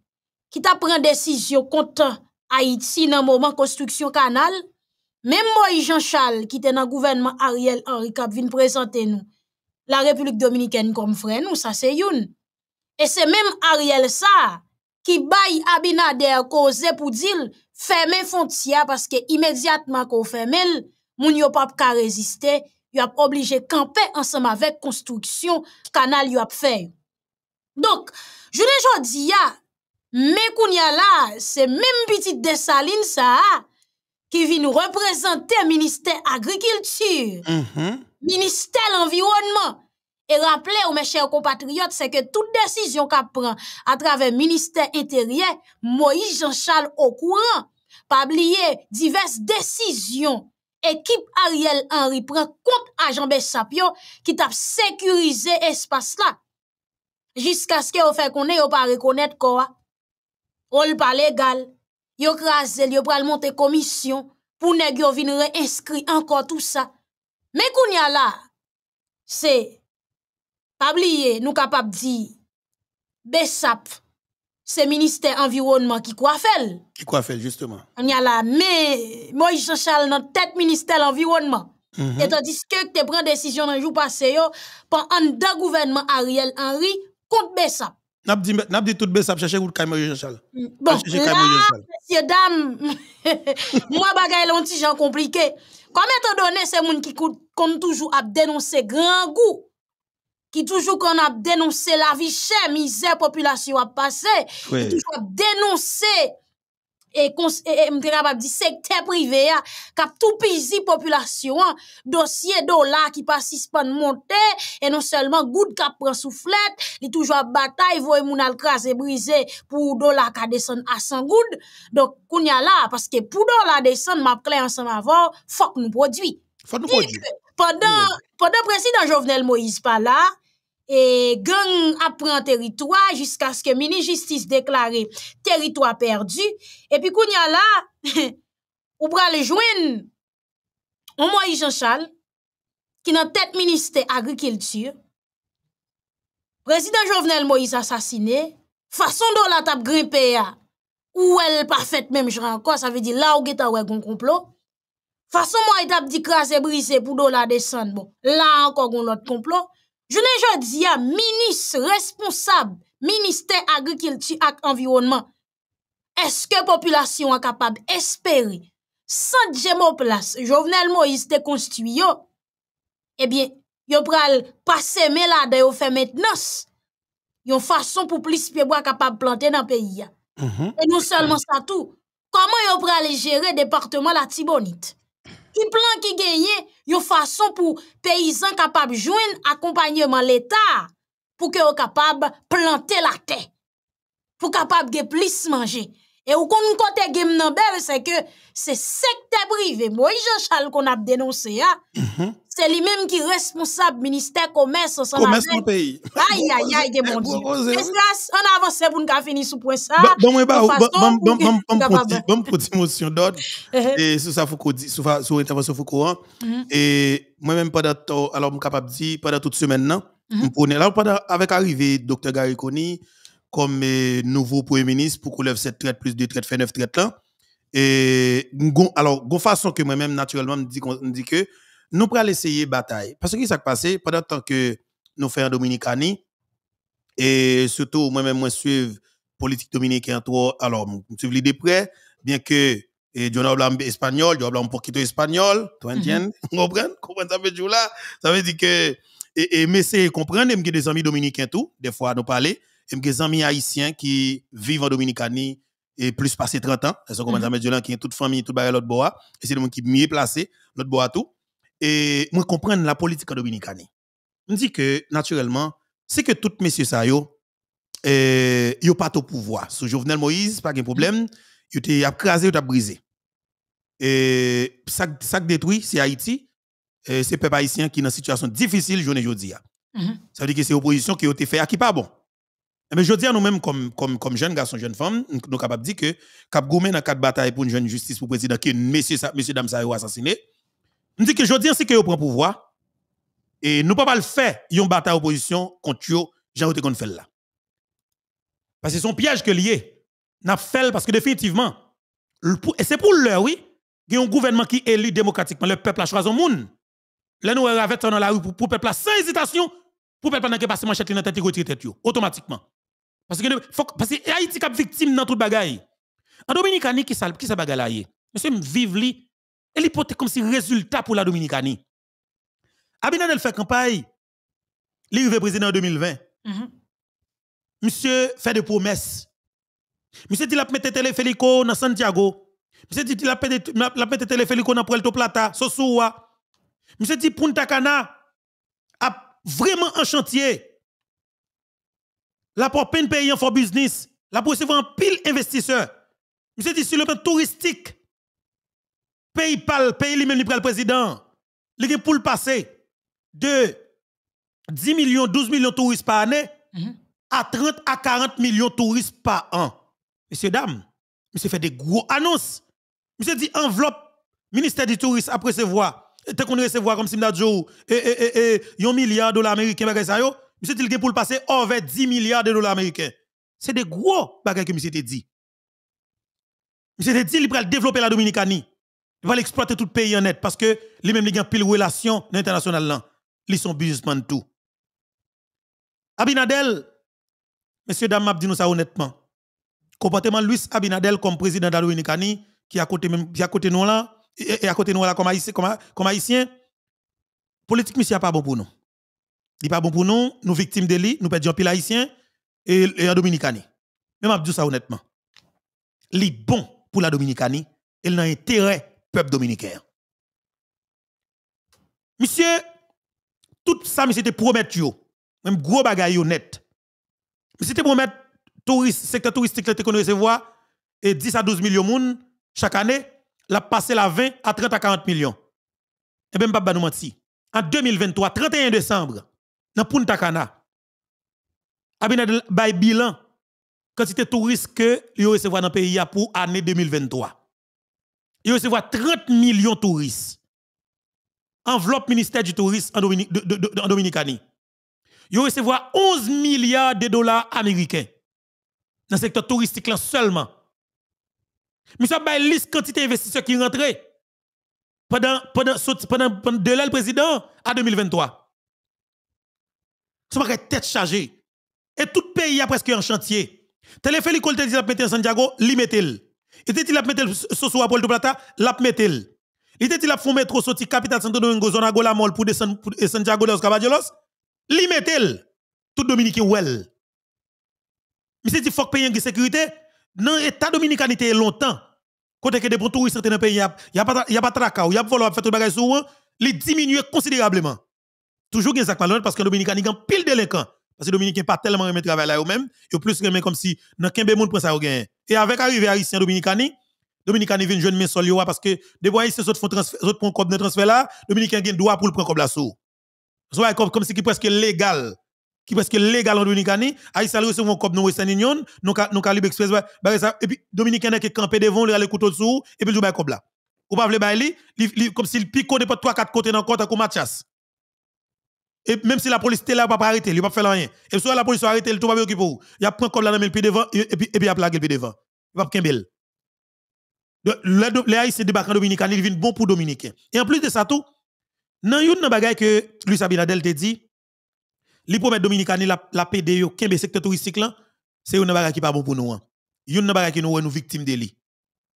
qui ta décision décision le moment nan moment construction canal, même moi Jean Charles qui était dans le gouvernement Ariel henri Cap vin nous nou, la République dominicaine comme frère, nous, ça c'est une. Et c'est même Ariel ça qui baille Abinader cause pour dire fermer frontière parce que immédiatement qu'on ferme, moun yo pas résister, yo a obligé camper ensemble avec construction canal yo a fait. Donc, je ne dis ya, mais c'est même petite Dessaline ça qui vient nous représenter ministère agriculture. Mm-hmm. Ministè l'environnement E rample ou mè chè ou kompatriot Se ke tout desisyon ka pran A travè ministè intériè Moïse Jean-Charles au courant Pa blie divers desisyon Ekip Ariel Henry Pran kont a Jean-Bes Sapion Ki tap sekurize espas la Jiska skè ou fè konè Ou pa rekonèt kwa Ou l'pa legal Yo krasel, yo pral monte komisyon Pounè gyo vin re-inskri Enkò tout sa Mais y Mais là, c'est pas se, pabliye nou de di, besap, se ministère environnement qui kwa Qui Qui quoi On justement. y là, la, moi Moïse Sochal nan tête ministère environnement. Mhm. Et tandis que tu te pren décision nan jou le yo, passé, an le gouvernement Ariel Henry, contre besap. N'a pas dit, tout besap, où kout kay Moïse Jean-Charles. Mm. Bon, la, messieurs, dames, bagaille, bagay petit jan compliqué. Comment etan c'est se moun qui kout qu'on toujours a dénoncé grand goût qui toujours qu'on a dénoncé la vie chère misère population a passé toujours a dénoncé et dit secteur privé hein, qui a tout pisi population hein, dossier dollars qui pas suspend monter et non seulement gout qui prend soufflette qui toujours à bataille voye moun al briser pour dollars qui descend à 100 goud donc a là parce que pour dollar descend m'a clair ensemble avant faut que nous Il faut nous produit pendant hmm. pendant président Jovenel Moïse pas là et gang apprend territoire jusqu'à ce que la justice déclare territoire perdu et puis qu'on y a là ou pral joint au Moïse Jean-Charles qui dans tête ministère agriculture président Jovenel Moïse assassiné façon dont la table grippé, ou elle fait même genre encore ça veut dire là il y a un complot façon moi il t'a dit briser pour la descendre bon là encore on notre complot je ne dit à ministre responsable ministère agriculture et environnement est-ce que population est capable espérer sans mon place Jovenel Moïse te construit yo eh bien yo pral passer mais là Il faire maintenance yon façon pour plus pieds capable planter dans pays mhm. et non seulement ça tout comment yo pral gérer département la Tibonite qui plan qui gagne, une façon pour paysans capables de jouer accompagnement l'État pour qu'ils soient capables de planter la terre, pour capable de plus manger. Et au côté kote que c'est que c'est secteur privé. Moi, Jean-Charles, qu'on a dénoncé, c'est lui-même qui est responsable ministère commerce Commerce dans pays. Aïe, aïe, aïe, aïe, eh, Dieu. Et on avance pour nous finir sous point ça. Bon, bon, bon, bon d'ordre. Eh, eh. Et sur ça, bon, sur Foucault. Et moi-même, pendant, alors, je suis capable de dire, pendant toute semaine, mm-hmm. là, avec l'arrivée Dr. Garikoni comme nouveau Premier ministre pour qu'on cette traite plus de traites, fait neuf traites là. Et, alors, façon que moi-même, naturellement, je que nous pourrons essayer bataille. Parce que qu'est-ce qui s'est passé, pendant tant que nous faisons Dominicani, et surtout moi-même, moi, suivre politique dominicaine, alors, je suis de près, bien que et je parle espagnol, je parle quito espagnol, tu comprends? Mhm. Comprends? Comprends ça veut dire là? Ça veut dire que, et, et mais c'est comprendre, que des amis dominicains tout, des fois nous parler, et des amis haïtiens qui vivent en Dominicanie et plus passé 30 ans, c'est comprends mhm. ça veut dire là, qui est toute famille, tout barrière l'autre bois, et c'est le monde qui mieux placé, l'autre bois tout. Et moi, comprendre la politique dominicaine. Je dis que, naturellement, c'est que tout messieurs ça, eh, yo, pas au pouvoir. Sous Jovenel Moïse, pas de problème, yo te écrasé, yo te brisé. Et ça, détruit, c'est Haïti, c'est peuple haïtien qui est dans une situation difficile, journée aujourd'hui. Mhm. Ça veut dire que c'est opposition qui a été fait à ah, qui pas bon. Mais eh ben, je dis à nous-mêmes, comme, comme, comme jeunes garçons, jeunes femmes, nous sommes capables de dire que Cap Goumen a quatre batailles pour une jeune justice pour le président, que monsieur, monsieur, dame, assassiné. Je dit que je dis c'est que vous prenez pouvoir. Et nous ne pouvons pas le faire, une bataille l'opposition contre eux, jean qu'on fait là. Parce que c'est son piège que lié. N'a fait parce que définitivement, et c'est pour l'heure, oui, il y a un gouvernement qui est élu démocratiquement. Le peuple a choisi le monde. Là, nous avons dans la rue pour, le peuple, sans hésitation, pour le peuple qui passe manchette dans la tête, retirer tête, automatiquement. Parce que, faut, parce que Haïti est victime dans le bagaille. En Dominique, qui ça qui ça bagaille là Monsieur vive et il comme si résultat pour la Dominicanie. Abinadel fait campagne. Il est président en 2020. Mhm. Monsieur fait des promesses. Monsieur dit qu'il a mis dans Santiago. Monsieur dit qu'il a mis dans Puerto Plata, Sosua. Monsieur dit Punta Cana a vraiment un chantier. La pour pays en for business. La pour recevoir un pile investisseur. Monsieur dit sur le plan touristique. PayPal, pays lui-même, le président. Il pour le passer de 10 millions, 12 millions de touristes par année mhm. à 30 à 40 millions de touristes par an. Messieurs, dames, monsieur fait des gros annonces. Monsieur dit enveloppe, ministère du tourisme après recevoir. voie. qu'on recevoir comme si et, et, et, un milliard de dollars américains, ça Monsieur dit qu'il pour le passer over 10 milliards de dollars américains. C'est des gros bagages que monsieur te dit. Monsieur te dit, il va développer la Dominicanie. Il va l'exploiter tout le pays en net parce que lui-même, il a pile relation internationale. Ils sont businessmen tout. Abinadel, Monsieur, Madame dit nous ça honnêtement. Comportement Luis Abinadel comme président Dominicanie qui est à côté, de nous là, et, à côté nous là comme haïtien, comme, politique monsieur pas bon pour nous. Il pas bon pour nous, nous victimes de lui, nous perdons pile haïtien et, et en Dominicanie. Mais m'a dit ça honnêtement. est bon pour la Dominicanie, il a intérêt peuple dominicain. Monsieur, tout ça, monsieur, te promettre, même gros bagaille honnête. Monsieur, te promettre, Le secteur touristique, te recevoir, et 10 à 12 millions de monde chaque année, la passer la 20 à 30 à 40 millions. Eh ben, et bien, pas nous mentir. En 2023, 31 décembre, dans Punta Cana, bilan quantité touristes que vous recevoir dans le pays pour l'année 2023 il recevra 30 millions de touristes. Enveloppe ministère du tourisme en, Dominique, de, de, en Il 11 milliards de dollars américains. Dans le secteur touristique là seulement. mais a une ben, liste quantité d'investisseurs qui rentrent pendant, pendant, pendant de le président à 2023. Ça pas tête chargée. Et tout le pays a presque en chantier. Téléphone il dit à San Diego, limitez il était il a mettre sous sous Apollo Plata, l'a mettre. Il était il a fond métro sorti capitale Santo Domingo zone Angola Mall pour descendre pour Santiago de los Caballeros. Li mettre tout dominicain well. Mais c'est dit faut payer une sécurité dans état dominicanité longtemps. Côté que des bons touristes dans le pays, il y a pas il y a pas tracas, il y a vol faire tout bagage sur les diminuer considérablement. Toujours gain ça parce que dominicain il pile délinquant parce que dominicain pas tellement remettre travail là eux même, ils plus remet comme si dans kembe monde prend ça gain. Et avec arrivé haïtien Dominicani, Dominicani vient jouer mes solio parce que des fois se sont font autres prend comme transfert là, Dominicain gagne droit pour le prendre comme la sous. Soit comme comme c'est qui presque légal qui presque légal en Dominicani, Haïtien recevons comme nous Western Union, nous nous calibre express bah, et puis Dominicain qui campé devant, il a les couteaux sous et puis il joue comme là. Ou pas vle bailler, comme s'il picote de pas quatre côtés dans compte comme Mathias. Et même si la police était là, il va pas arrêter, il va pas faire rien. Et soit la police va arrêter, il ne va occuper. Il va prendre comme la le pied devant et puis il a plaqué le pied devant. Il va pas qu'un Les Haïtiens débarquent en Dominicain, ils viennent bon pour Dominicains. Et en plus de ça, tout, dans une choses que Luis Abinadel te dit, les mettre dominicaines, la, la PD, le secteur touristique, c'est une bagaille qui pas bon pour nous. Hein. Une bagaille qui nous, nous victimes de lui.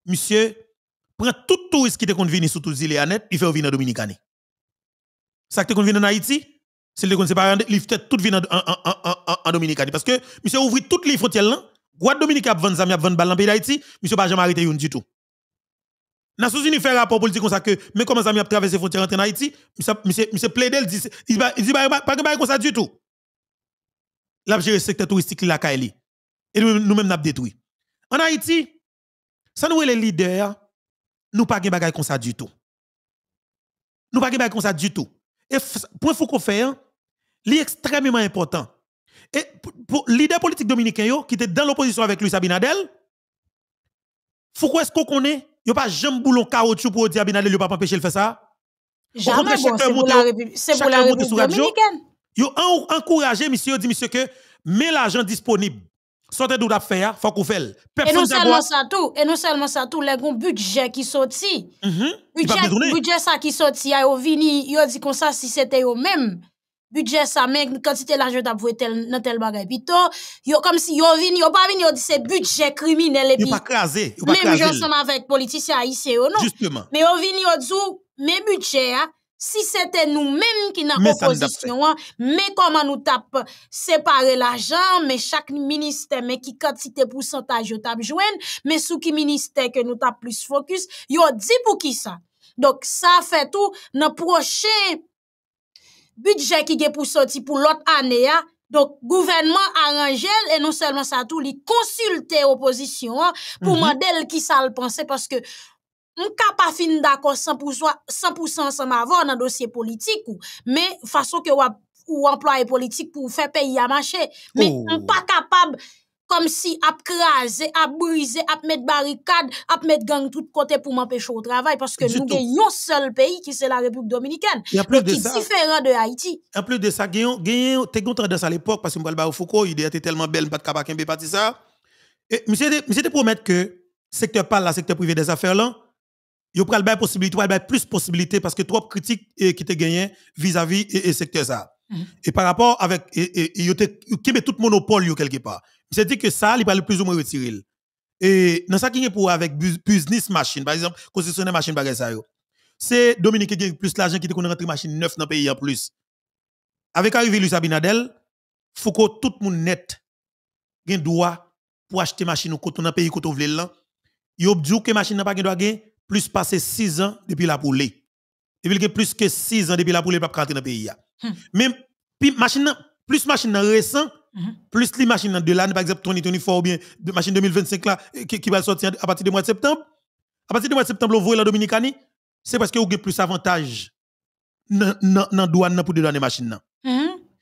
Monsieur, prends tout touriste qui te convient sur tous les îles il fait venir en dominicain. Ça te convenu en Haïti, c'est le c'est pas fait livre vie vient en, en, en, en Dominique. Parce que monsieur ouvre toutes les frontières là. Guadeloupe Dominique a 20 amis, a 20 balles en le pays d'Haïti. Monsieur pas jamais arrêté du tout. Nations Unies fait rapport pour dire comme ça que, mais comment ça a traversé les frontières en Haïti, monsieur plaidé, il dit, il dit, pas de comme ça du tout. Là, le secteur touristique, là, Kaeli. Et nous-mêmes, nous avons détruit. En Haïti, ça nous est les leaders, nous pas de bagaille comme ça du tout. Nous pas de bagaille comme ça du tout. Et point faut qu'on fait, est extrêmement important. Et pour leader politique dominicain yo, qui était dans l'opposition avec Luis Abinadel, Foucault est-ce qu'on connaît? Il n'y a pas jamais boulon caoutchouc pour dire Abinadel, il n'y a pas empêché de faire ça. Jamais, bon, c'est pour la République dominicaine. Il a encouragé monsieur, dit monsieur que, met l'argent disponible Sote d'où d'ap hein. faut qu'on fait. Et non seulement ça tout, et non seulement ça tout, les gon mhm. budget qui sorti. Budget, budget ça qui sorti, a yo vini, yo dit comme ça si c'était yo même. Budget ça, mais c'était l'argent t'a voué tel, dans tel bagage. Puis yo comme si yo vini, yo pas vini, yo dit c'est budget criminel et puis. Yo pas crasé, pas crasé. Même j'ensemble avec politiciens haïtiens, non. Justement. Mais yo vini, yo dit, mais budget, hein, si c'était nous-mêmes qui n'avons pas opposition, hein. mais comment nous tape séparer l'argent, mais chaque ministère, mais qui quantité pourcentage tape joindre, mais sous qui ministère que nous tape plus focus, a dit pour qui ça? Donc, ça fait tout, dans prochain budget qui est pour sortir pour l'autre année, hein. donc, gouvernement arrange et non seulement ça tout, il consulter opposition hein, pour mm qui ça le pensait parce que on ka pas finir d'accord 100% sans pourcent ensemble dans dossier politique ou mais façon que ou, employé politique pour faire pays à marcher mais oh. on pas capable comme si a craser a briser a mettre barricade a mettre gang tout côté pour m'empêcher au travail parce que nous, nous un seul pays qui c'est la République dominicaine et qui différent de Haïti en plus de ça gagnons gagnons t'es à l'époque parce que de Foucault il était tellement belle pas de capable pas de ça et monsieur monsieur te promettre que secteur parle, le secteur privé des affaires là yo pral bay possibilité, pral bay plus possibilité parce que trop critiques eh, qui te gagné vis-à-vis et, secteur ça. Mm-hmm. Et par rapport avec tout yo met tout monopole quelque part. C'est dire que ça il le plus ou moins retirer. Et dans ce qui est pour avec business machine par exemple, concessionnaire machine bagay ça C'est Dominique qui plus l'argent qui te connaît rentrer machine neuf dans le pays en plus. Avec arrivé Luis Abinadel, faut que tout le monde net le droit pour acheter machine au coton dans pays qu'on veut là. Yo dit que machine n'a pas gain droit plus passé 6 ans depuis la poule. Depuis a plus que 6 ans depuis la poule pas rentrer dans le pays Mais, hmm. machine plus machine récent hmm. plus les machines de l'année par exemple 2024 ou bien de machine 2025 là eh, qui, va sortir à partir du mois de septembre. À partir du mois de septembre, vous voit la Dominicanie, c'est parce que vous avez plus d'avantages dans la douane pour la machine.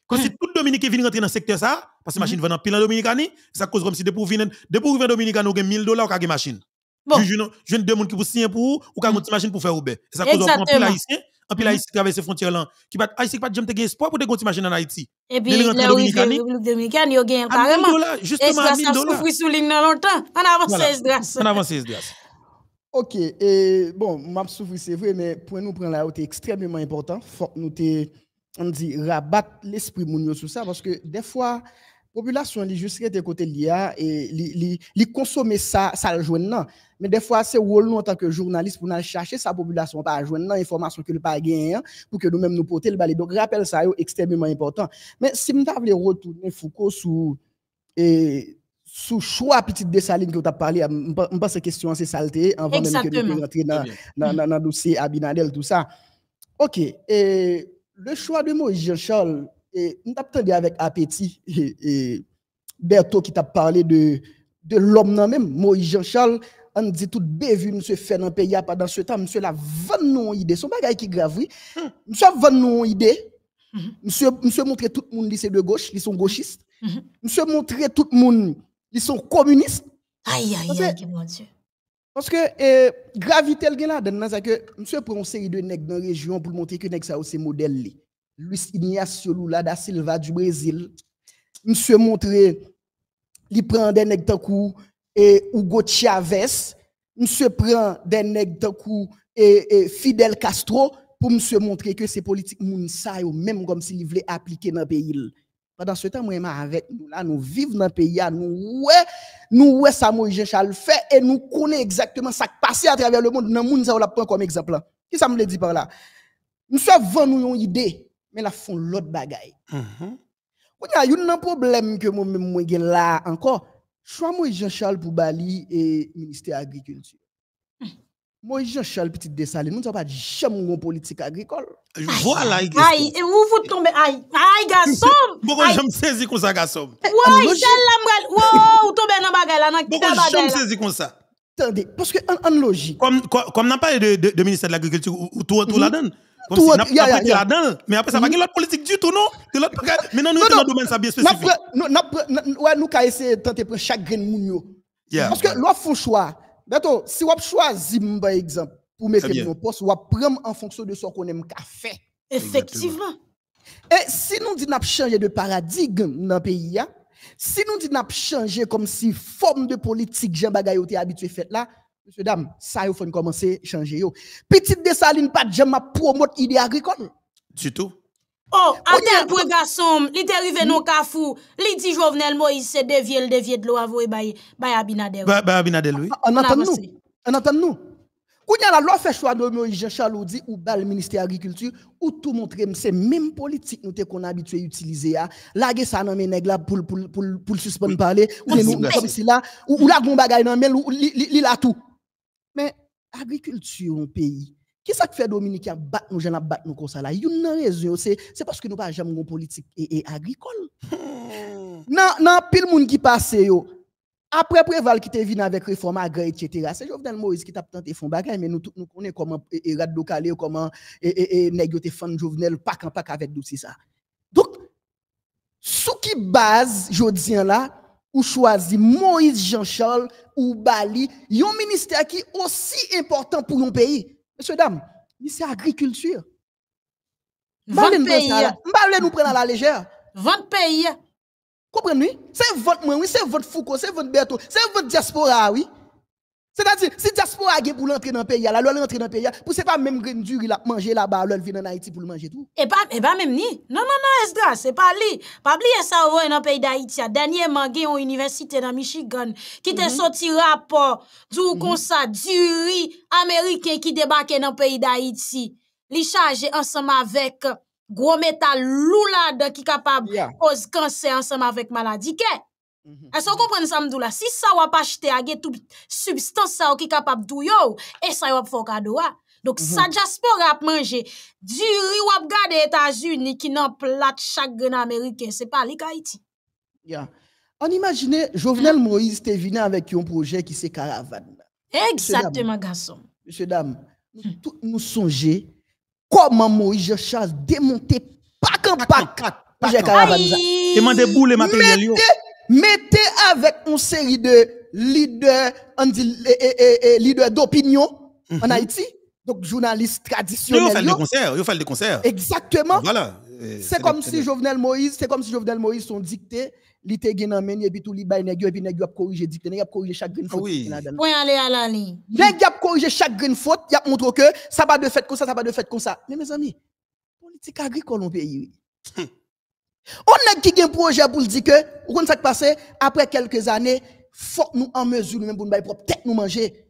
Quand si tout Dominique vient rentrer dans le secteur ça, parce que machine va dans pile en Dominicanie, ça cause comme si de pour venir en pour Dominicanie, vous avez 1000 dollars ou des machine. Bon. Je ne demande qui pour signer pour ou, ou quand mm. vous imagine pour faire Uber. C'est ça qu'on un pile haïtien, un pile mm. haïtien traverser frontière là, qui pas haïtien pas jamais espoir pour te continuer en Haïti. Et puis la République dominicaine, il gagne carrément. Justement un 1000 dollars. souffrir sous l'île ligne longtemps. On avance 16 grâce. On avance 16 grâce. OK, et bon, m'a souffrir c'est vrai mais pour nous prendre la route extrêmement important, faut que nous on dit rabattre l'esprit moun sur ça parce que des fois population est juste à côté l'IA et li, consomme e consommer ça ça le joindre non mais des fois c'est rôle nous en tant que journaliste pour chercher sa population pas joindre non information que le pas gagner pour que nous mêmes nous porter le balai donc rappel ça est extrêmement important mais si je voulez retourner Foucault sous et sous choix petite dessaline que tu as parlé je pense que question c'est saleté avant même que nous rentrer dans dans dans, dossier Abinadel tout ça OK et le choix de Moïse Jean-Charles et nous avec appétit et, et qui t'a parlé de, de l'homme non même Moïse Jean-Charles on dit tout bévue monsieur fait dans pays pas dans ce temps monsieur la vend nous idée son bagage qui grave oui hmm. monsieur vend nous idée hmm. monsieur monsieur montrer tout le monde c'est de gauche ils sont gauchistes hmm. monsieur montrer tout le monde ils sont communistes aïe aïe aïe mon dieu parce que eh, gravité elle là dans c'est que monsieur prend une série de nègres dans la région pour montrer que nègres ça modèles modèle Luis Ignacio Lula da Silva du Brésil. Monsieur montré, il prend des nègres et Hugo Chavez. Monsieur prend des nègres et, et Fidel Castro pour monsieur montrer que ces politiques yo, même comme s'ils voulaient appliquer dans le pays. Pendant ce temps, moi, avec nous, là, nous vivons dans le pays, nous, ouais, nous, ouais, ça, moi, jean fait, et nous connaissons exactement ce qui passe à travers le monde, dans le monde, on l'a pris comme exemple. Qui ça me le dit par là? Monsieur vend nous une idée mais la font l'autre bagaille. Mm-hmm. Il y a un problème que moi-même, moi, là encore. Choix moi Jean-Charles pour Bali et ministère agriculture. Hmm. Moi, Jean-Charles Petit dessalé, nous ne pas jamais une politique agricole. Voilà. Aïe, et où vous tombez Aïe, aïe, garçon Pourquoi je me saisis comme ça, garçon Oui, ah, celle-là, wow, vous tombez dans bagaille là, dans Pourquoi je me saisis comme ça Attendez, parce que en, logique. Comme, comme, on a parlé de, de, ministère de l'Agriculture, ou tout, tout mhm. la donne tout ya ya là-dedans mais après ça va mm. l'autre politique du tout non de l'autre maintenant nous dans domaine ça bien spécifique nous ouais nous ca essayer tenter prendre chaque grain de yo parce que l'on font choix bientôt si on choisit par exemple pour mettre mon poste on prend en fonction de ce qu'on aime qu'a fait effectivement et si nous dit n'a changer de paradigme dans pays si nous dit n'a changer comme si forme de politique Jean Bagayoté habitué fait là Monsieur, dame, ça, il faut commencer à changer. Petite dessaline, pas de ma à promouvoir l'idée agricole. Du tout. Oh, Adel pour garçon, il est arrivé non kafou, hmm? il dit Jovenel Moïse, c'est dévié, le de l'eau, avoué, et bay Abinadel. Bay, Abinadel, oui. On entend nous. On entend nous. Quand la loi la fait choix de Moïse Jean Chaloudi ou bal ministère agriculture, ou tout montrer, c'est même politique nous qu'on habitué à utiliser. Hein. Là, ça nan men là pour, pour, pour, pour, suspendre parler, ou comme si là, ou, la gon bagay nan men, ou li, la tout. Mais agriculture, mon pays, qui ce que fait Dominique a battu nous, j'en a battu nous comme ça là? Une raison, c'est parce que nous pas jamais une politique et, agricole. Hmm. Non, non, pile monde qui passe yo. Après Préval qui te venu avec réforme agraire, etc. C'est Jovenel Moïse qui t'a tenté fond bagay, mais nous nous connaissons comment et rad localé, comment et et nèg te fan Jovenel pas pas avec dossier ça. Donc sous qui base je jodi là ou choisi Moïse Jean-Charles ou Bali, un ministère qui est aussi important pour un pays. Monsieur, dames, ministère agriculture. Votre pays. M'balé nous prendre à la légère. Votre pays. Comprenez-vous? C'est votre oui, c'est votre Foucault, c'est votre Berto, c'est votre diaspora, oui. C'est-à-dire, si diaspora a pour l'entrer dans le pays, là, l'entrer dans le pays, pour c'est pas même grain dur, il a mangé là-bas, l'on vient en Haïti pour le manger tout. Et pas, et pas même ni. Non, non, non, ce c'est pas lui. Pas oublier ça, ouais, dans le pays d'Haïti. Dernièrement, il y université dans Michigan qui te mhm. sorti rapport du mhm. comme du américain qui débarque dans le pays d'Haïti. Li chargé ensemble avec gros métal loulade qui capable cause cancer ensemble avec maladie. Mm -hmm. Est-ce que vous là? Si ça va pas acheter à toute substance ça qui capable de yo, et ça va faire cadeau. Ah. Donc, ça -hmm. sa diaspora manger. du riz ou gade États-Unis qui n'en plate chaque grain américain. C'est pas l'Haïti. Yeah. On imagine, Jovenel mm -hmm. Moïse te venu avec un projet qui c'est caravane. Exactement, garçon. Monsieur, dame, nous, hmm. tout, nous songez comment Moïse chasse démonter pas en pas. Projet caravane. Demandez boule matériel. Mettez mettez avec une série de leaders, d'opinion en mhm. Haïti, donc journalistes traditionnels. Ils font des concerts, ils font des concerts. Exactement. Voilà. C'est comme si Jovenel Moïse, c'est comme si Jovenel Moïse son dicté, L'ité te gen nan menye, puis tout li bay negyo, epi negyo ap dicté, dikte, negyo ap chaque green faute. Oui. Point aller à la ligne. Negyo ap korije chaque green faute, yap montre que ça va de fait comme ça, ça va de fait comme ça. Mais mes amis, politique agricole en pays. Hum. On a qui un projet pour dire que, on connaît ça qui après quelques années, faut que nous en mesure, nous même pour nous propre tête nous manger.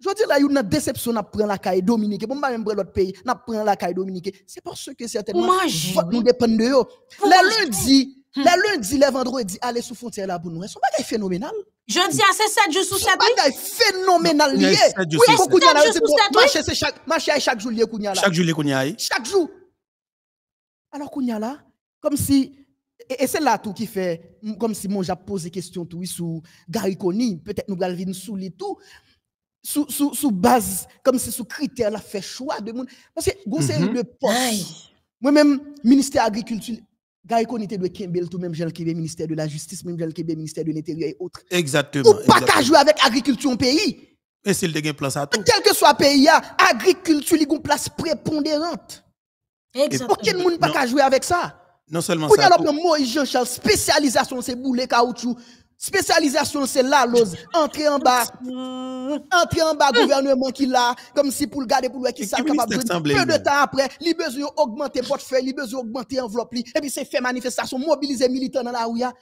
Je dis là, il y a une déception, on prend la caille dominique, pour bah, même prendre l'autre pays, on prend la caille dominique. C'est parce que certainement, faut nous dépendre de eux. Le lundi, hmm. le lundi, le vendredi, aller sous frontière là pour nous. C'est un bagage phénoménal. dis à c'est 7 jours sous 7 jours. C'est un phénoménal lié. Oui, beaucoup de gens, marcher chaque jour lié Chaque jour lié Chaque jour. Alors Kounia là, comme si, et, c'est là tout qui fait, comme si mon j'ai posé question tout sur Gariconi, peut-être nous Galvin sous les tout, sous, sous, sous base, comme si sous critère la fait choix de monde. Parce que, vous c'est mhm. le poste. Moi-même, ministère agriculture, Gariconi était de Kimbel, tout même, j'ai le ministère de la justice, même j'ai le ministère de l'intérieur et autres. Exactement. Ou pas qu'à jouer avec agriculture en pays. Et s'il te place à tout. Quel que soit le pays, l'agriculture a une place prépondérante. Exactement. Aucun monde pas qu'à jouer avec ça. Non seulement ça. Ou Moïse Jean-Charles, spécialisation c'est boulet caoutchouc, spécialisation c'est la lose, entrer en bas, entrer en bas gouvernement qui l'a, comme si pour le garder pour le qui s'est capable de peu de temps après, il besoin augmenter portefeuille, il besoin augmenter enveloppe, et puis c'est faire manifestation, mobiliser militants dans la rue hein.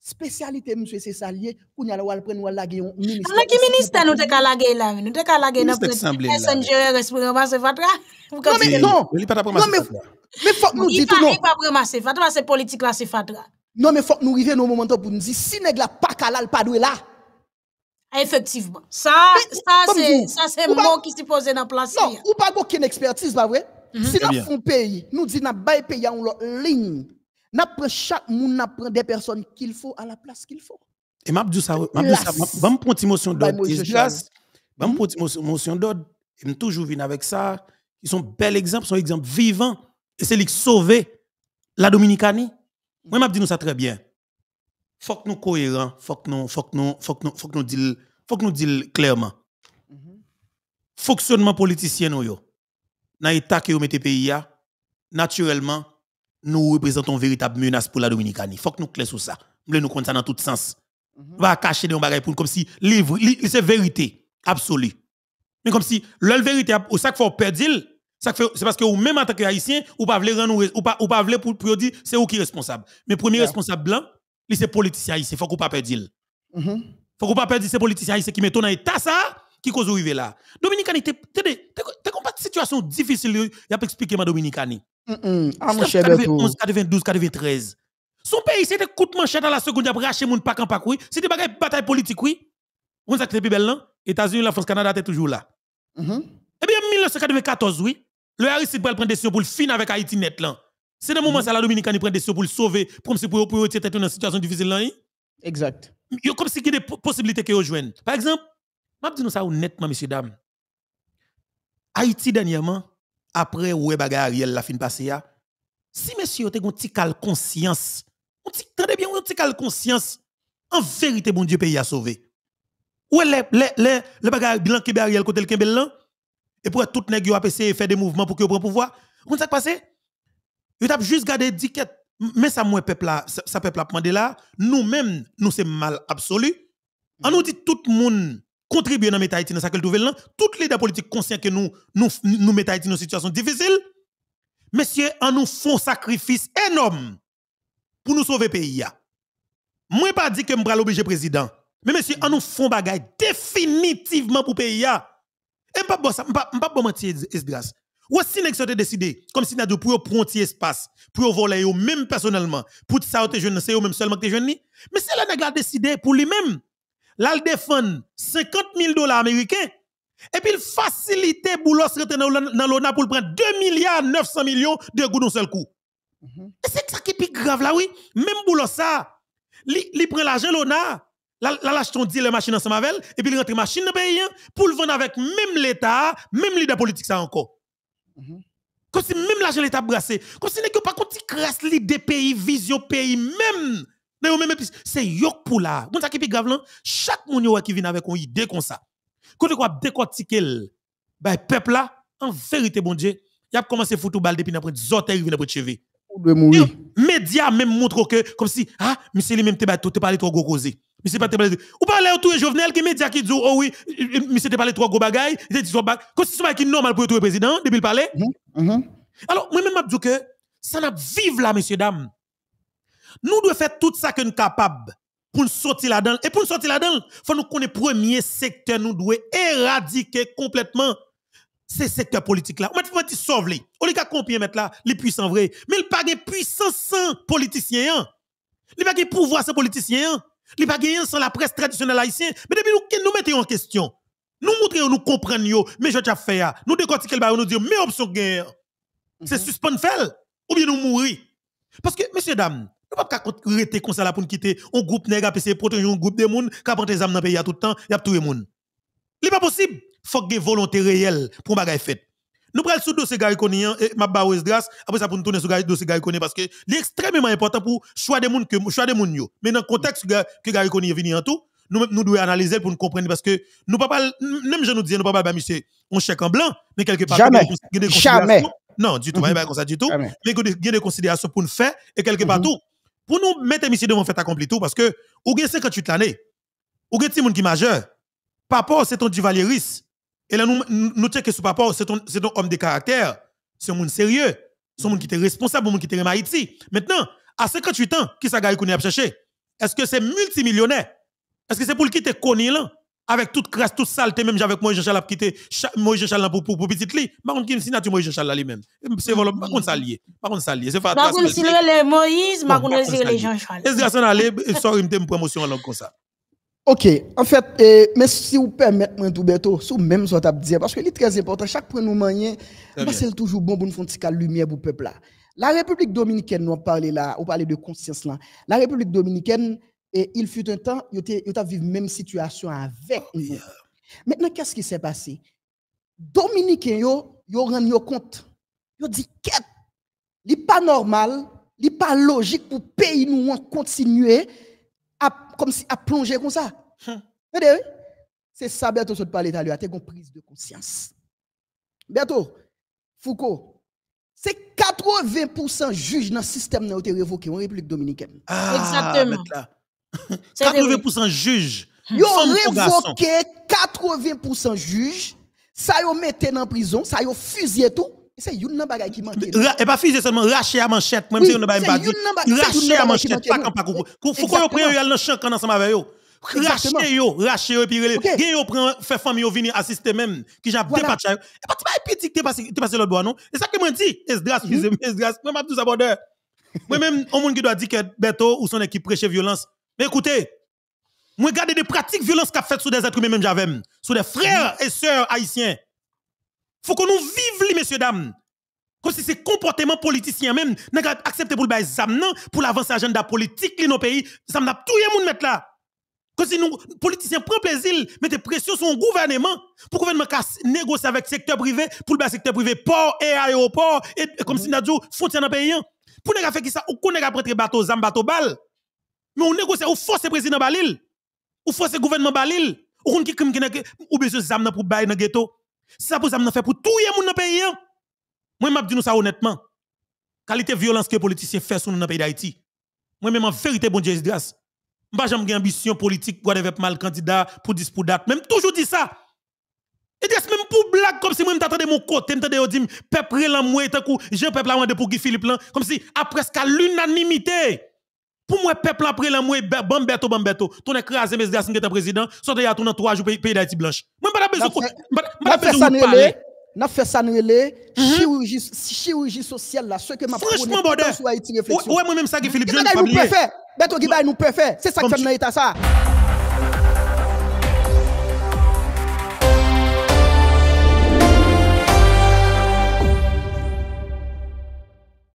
Spécialité, monsieur, c'est ça lié. Qu'on y a le la qui ministre nous là, nous dans de SNGR, responsable Fatra. Non mais non, mais mais faut nous non. Il pas Fatra, politique là, c'est Fatra. Non mais faut nous arriver au moment pour nous dire si nèg pas calal pas là. Ah, effectivement. Ça c'est ça c'est qui supposé dans place. Non, ou pas expertise, pas vrai? Mhm. Si eh pays, nous dit n'a bail pays ligne N'apprend chaque monde apprend des personnes qu'il faut à la place qu'il faut. Et m'a dit ça, m'a dit ça, m'a prendre une motion d'ordre, m'a prendre une motion d'ordre, et toujours venu avec ça. Ils sont bel exemple, sont exemple vivant et c'est lui qui sauver la Dominicanie. Moi m'a dit nous ça très bien. Faut que nous cohérents, faut que nous faut que nous faut que nous faut que nous dit faut que nous dit clairement. Fonctionnement politicien nous yo. Dans l'état que vous mettez pays naturellement nous représentons une véritable menace pour la Dominicanie. Il faut que nous clés sur ça. Nous nous ça dans tout sens. Nous mhm. va cacher des bagages pour comme si livre, c'est vérité absolue. Mais comme si leur vérité, au sac faut perdre, c'est parce que vous même en tant que haïtien, ne pas pas ou pas pour, dire c'est vous qui responsable. Mais premier responsable blanc, c'est politicien haïtien, faut qu'on pas perdre. Il mhm. Faut qu'on pas perdre c'est politiciens haïtien qui mettent dans état ça qui cause arrivé là. Dominicani, t'es pas de situation difficile, il y a pas expliqué ma Dominicani. Ah, mon cher 91, 92, 93. Son pays, c'était coup de manchette à la seconde, après racher mon pack en pack, oui. C'était une bataille politique, oui. On s'est plus belle, États-Unis, la France, Canada, t'es toujours là. Eh bien, 1994, oui. Le Harris, prend des décision pour avec Haïti net, là. C'est le moment où la Dominicani prend des décision pour le sauver, pour pour être dans une situation difficile, là. Exact. Il y a Comme si il y a des possibilités que rejoignent. Par exemple, je dis ça honnêtement, messieurs, dames. Haïti, dernièrement, après où bagarre Ariel la fin passée, si messieurs, vous avez un petit cal conscience, tenez bien, un petit cal conscience, en vérité, bon Dieu, pays a sauvé. Ou le, le, le, blanc qui Ariel côté le Kembel et pour tout nèg yo a essayé faire des mouvements pour que prenne pouvoir. Vous ça passé? Yo avez juste gardé étiquette mais ça moi peuple là, ça peuple là nous-mêmes nous c'est mal absolu. On nous dit tout le monde contribuer dans Haïti dans cette nouvelle toutes les politique conscient que nous nous nous dans dans situation difficile messieurs en nous font sacrifice énorme pour nous sauver pays moi pas dit que me pral obligé président mais messieurs en nous font bagage définitivement pour pays et pas bon ça pas pas mentir Esdras ou si nèg sortait décider comme si n'a pour prendre espace pour voler eux même personnellement pour ça te jeune c'est eux même seulement que jeune ni mais c'est là nèg a décidé pour lui-même là il défend 50 000 dollars américains et puis il facilite Boulos rentrer dans l'ONA pour prendre 2 milliards 900 millions de goûts d'un seul coup. Mhm. Et c'est ça qui est plus grave là, oui. Même Boulos ça, il prend l'argent l'ONA, la lâche ton une machine ensemble avec et puis il rentre machine dans le pays hein, pour le vendre avec même l'État, même leader politique ça encore. Mhm. Comme si même l'argent l'État brassé. Comme si n'est pas contre crasse l'idée pays, vision pays, même même c'est yok pour là. qui chaque moun qui vient avec une idée comme ça. Quand on décortiquer le ben, peuple là, en vérité bon Dieu, il a commencé à foutre balle depuis après zote arrivé après cheve. Média même montre que comme si ah, monsieur lui même tu tout te parles trop gros causé. Monsieur pas te parler. Ou parler tout les Jovenel qui média qui dit oh oui, monsieur te parles trop gros bagaille, il dit Comme si c'est normal pour le président depuis le palais. Mhm, mhm. Alors moi même je dis que ça n'a pas vivre là messieurs dames. Nous devons faire tout ça que nous sommes capables pour nous sortir là-dedans. Et pour nous sortir là-dedans, il faut nous connaître le premier secteur, nous devons éradiquer complètement ces secteurs politiques-là. On va dire sauver les. On les combien mettre là, les puissants vrais. Mais il pas de puissance sans politiciens. Hein. Il pas de pouvoir sans politiciens. Hein. Il pas de sans la presse traditionnelle haïtienne. Mais depuis nous, nous mettons en question. Nous montrons, nous comprenons, mais je t'ai fait. Hein. Nous décortiquons le nous disons, mais option guerre, c'est mhm. suspendre ou bien nous mourir. Parce que, messieurs, dames, nous pas arrêter comme ça là pour nous quitter un groupe nègre puis c'est protéger un groupe de monde qui prend des armes dans le pays tout le temps, il y a tout le monde. n'est pas possible. il Faut que volonté réelle pour nous fait. Nous prenons le dossier Gary hein, et ma ba grâce après ça pour nous tourner sur dossier Gary parce que c'est extrêmement important pour choix des monde choix des monde Mais dans le contexte que Gary est venu en tout, nous devons analyser pour nous comprendre parce que nous pas même je nous disais nous pouvons pas monsieur on chèque en blanc mais quelque part jamais jamais non du tout pas comme ça du tout mais il y a des considérations pour nous faire et quelque part mhm. tout pour nous mettre ici devant fait accompli tout, parce que, ou avez 58 l'année, ou avez monde qui majeur, papa, c'est ton duvalieris Et là, nous, nous que sur papa, c'est ton, homme de caractère, c'est un monde sérieux, c'est un monde qui est responsable, un monde qui est en Haïti. Maintenant, à 58 ans, qui ça qu'on a cherché? Est-ce que c'est multimillionnaire? Est-ce que c'est pour qui te connu là? avec toute crasse, toute saleté, même j'avais Moïse Jean-Charles a quitté Moïse Jean-Charles pour, pour, pour petite lit. Par contre, qui signature Moïse Jean-Charles lui-même? C'est mm. vraiment, par contre, ça lié. Par contre, ça lié. C'est fatal. Par contre, si les Moïse, par contre, si les Jean-Charles. Et ça, ça allait, sorry, me une promotion en langue comme ça. Ok, en fait, eh, mais si vous permettez, tout bientôt, sous même ce que dire, parce que c'est très important, chaque point nous manier, c'est toujours bon pour nous faire une petite lumière pour le peuple là. La République dominicaine, nous a parlé là, on parle de conscience là. La République dominicaine, et il fut un temps, il a vécu même situation avec oh, nous. Maintenant, qu'est-ce qui s'est passé? Dominique, yo, yo rendu compte. Yo dit, qu'est-ce n'est pas normal, n'est pas logique pour pays nous continuer à, comme si, plonger comme ça. Hein. C'est ça, bientôt, ce parler tu as une prise de conscience. Bientôt, Foucault, c'est 80% juges dans le système qui ont été révoqués en République dominicaine. Ah, Exactement. 80% juge. Hmm. Yo révoqué 80% juge. Ça yo mette en prison. Ça yo fusillé tout. C'est une bagaille qui manque. Et eh pas fusillé seulement, raché à manchette. Même si on n'a pas dit. Raché à manchette. Pas pas Faut qu'on prenne yo dans champ ensemble avec yo. Raché yo, raché yo, puis okay. yo prend, fait famille yo venir assister même, qui j'ai voilà. dépatché. Et eh, pas tu petit que t'es passé l'autre bois, non? Et ça que moi dit, Esdras, mhm. excusez-moi, Esdras, moi m'a tout aborder. Moi même, au monde qui doit dire que Beto ou son équipe prêche violence, mais écoutez, moi regardez des pratiques violentes qu'a fait sur des êtres humains même j'avais, sur des frères et sœurs haïtiens. Faut que nous vivions messieurs dames. Comme si ces comportements politiciens même, pas accepté pour le bail pour l'avancer agenda politique dans nos pays, ça n'a tout le monde mettre là. Comme si nous, politiciens prennent plaisir, mettent pression sur le gouvernement pour le gouvernement négocier avec le secteur privé, pour le secteur privé, port et aéroport, et, comme si mhm. nous avons frontière dans pays. Hein. Pour nous faire qui ça, ou qu'on n'a pas bateau, zam bateau mais on négocie, on force le président Balil. On force le gouvernement Balil. On qui crime qui n'a ou besoin de zam pour bailler dans le ghetto. Ça pour zam fait pour tout le monde dans le pays. Hein. Moi, je dis nous ça honnêtement. Qualité violence que les politiciens font sur le pays d'Haïti. Moi, même en vérité, bon Dieu, grâce. Je n'ai jamais ambition politique pour être mal candidat, pour pour date. Même toujours dit ça. Et c'est même pour blague, comme si moi, m'attendais mon côté, je au je peuple, là, moi, je peuple, là, pour Guy Philippe, comme si, après presque à l'unanimité. Pour moi, peuple après la moi, bambeto, bambeto, ton écrasé mes gars, c'est président, sortez à ton entourage, pays d'Haïti blanche. Moi, pas besoin de parler. N'a fait ça de mhm. chirurgie, chirurgie sociale là, ce que m'a Franchement, bordel. Ouais, moi-même, ça qui Philippe Nous préfère, Beto va nous préfère. C'est ça que fait dans l'État ça.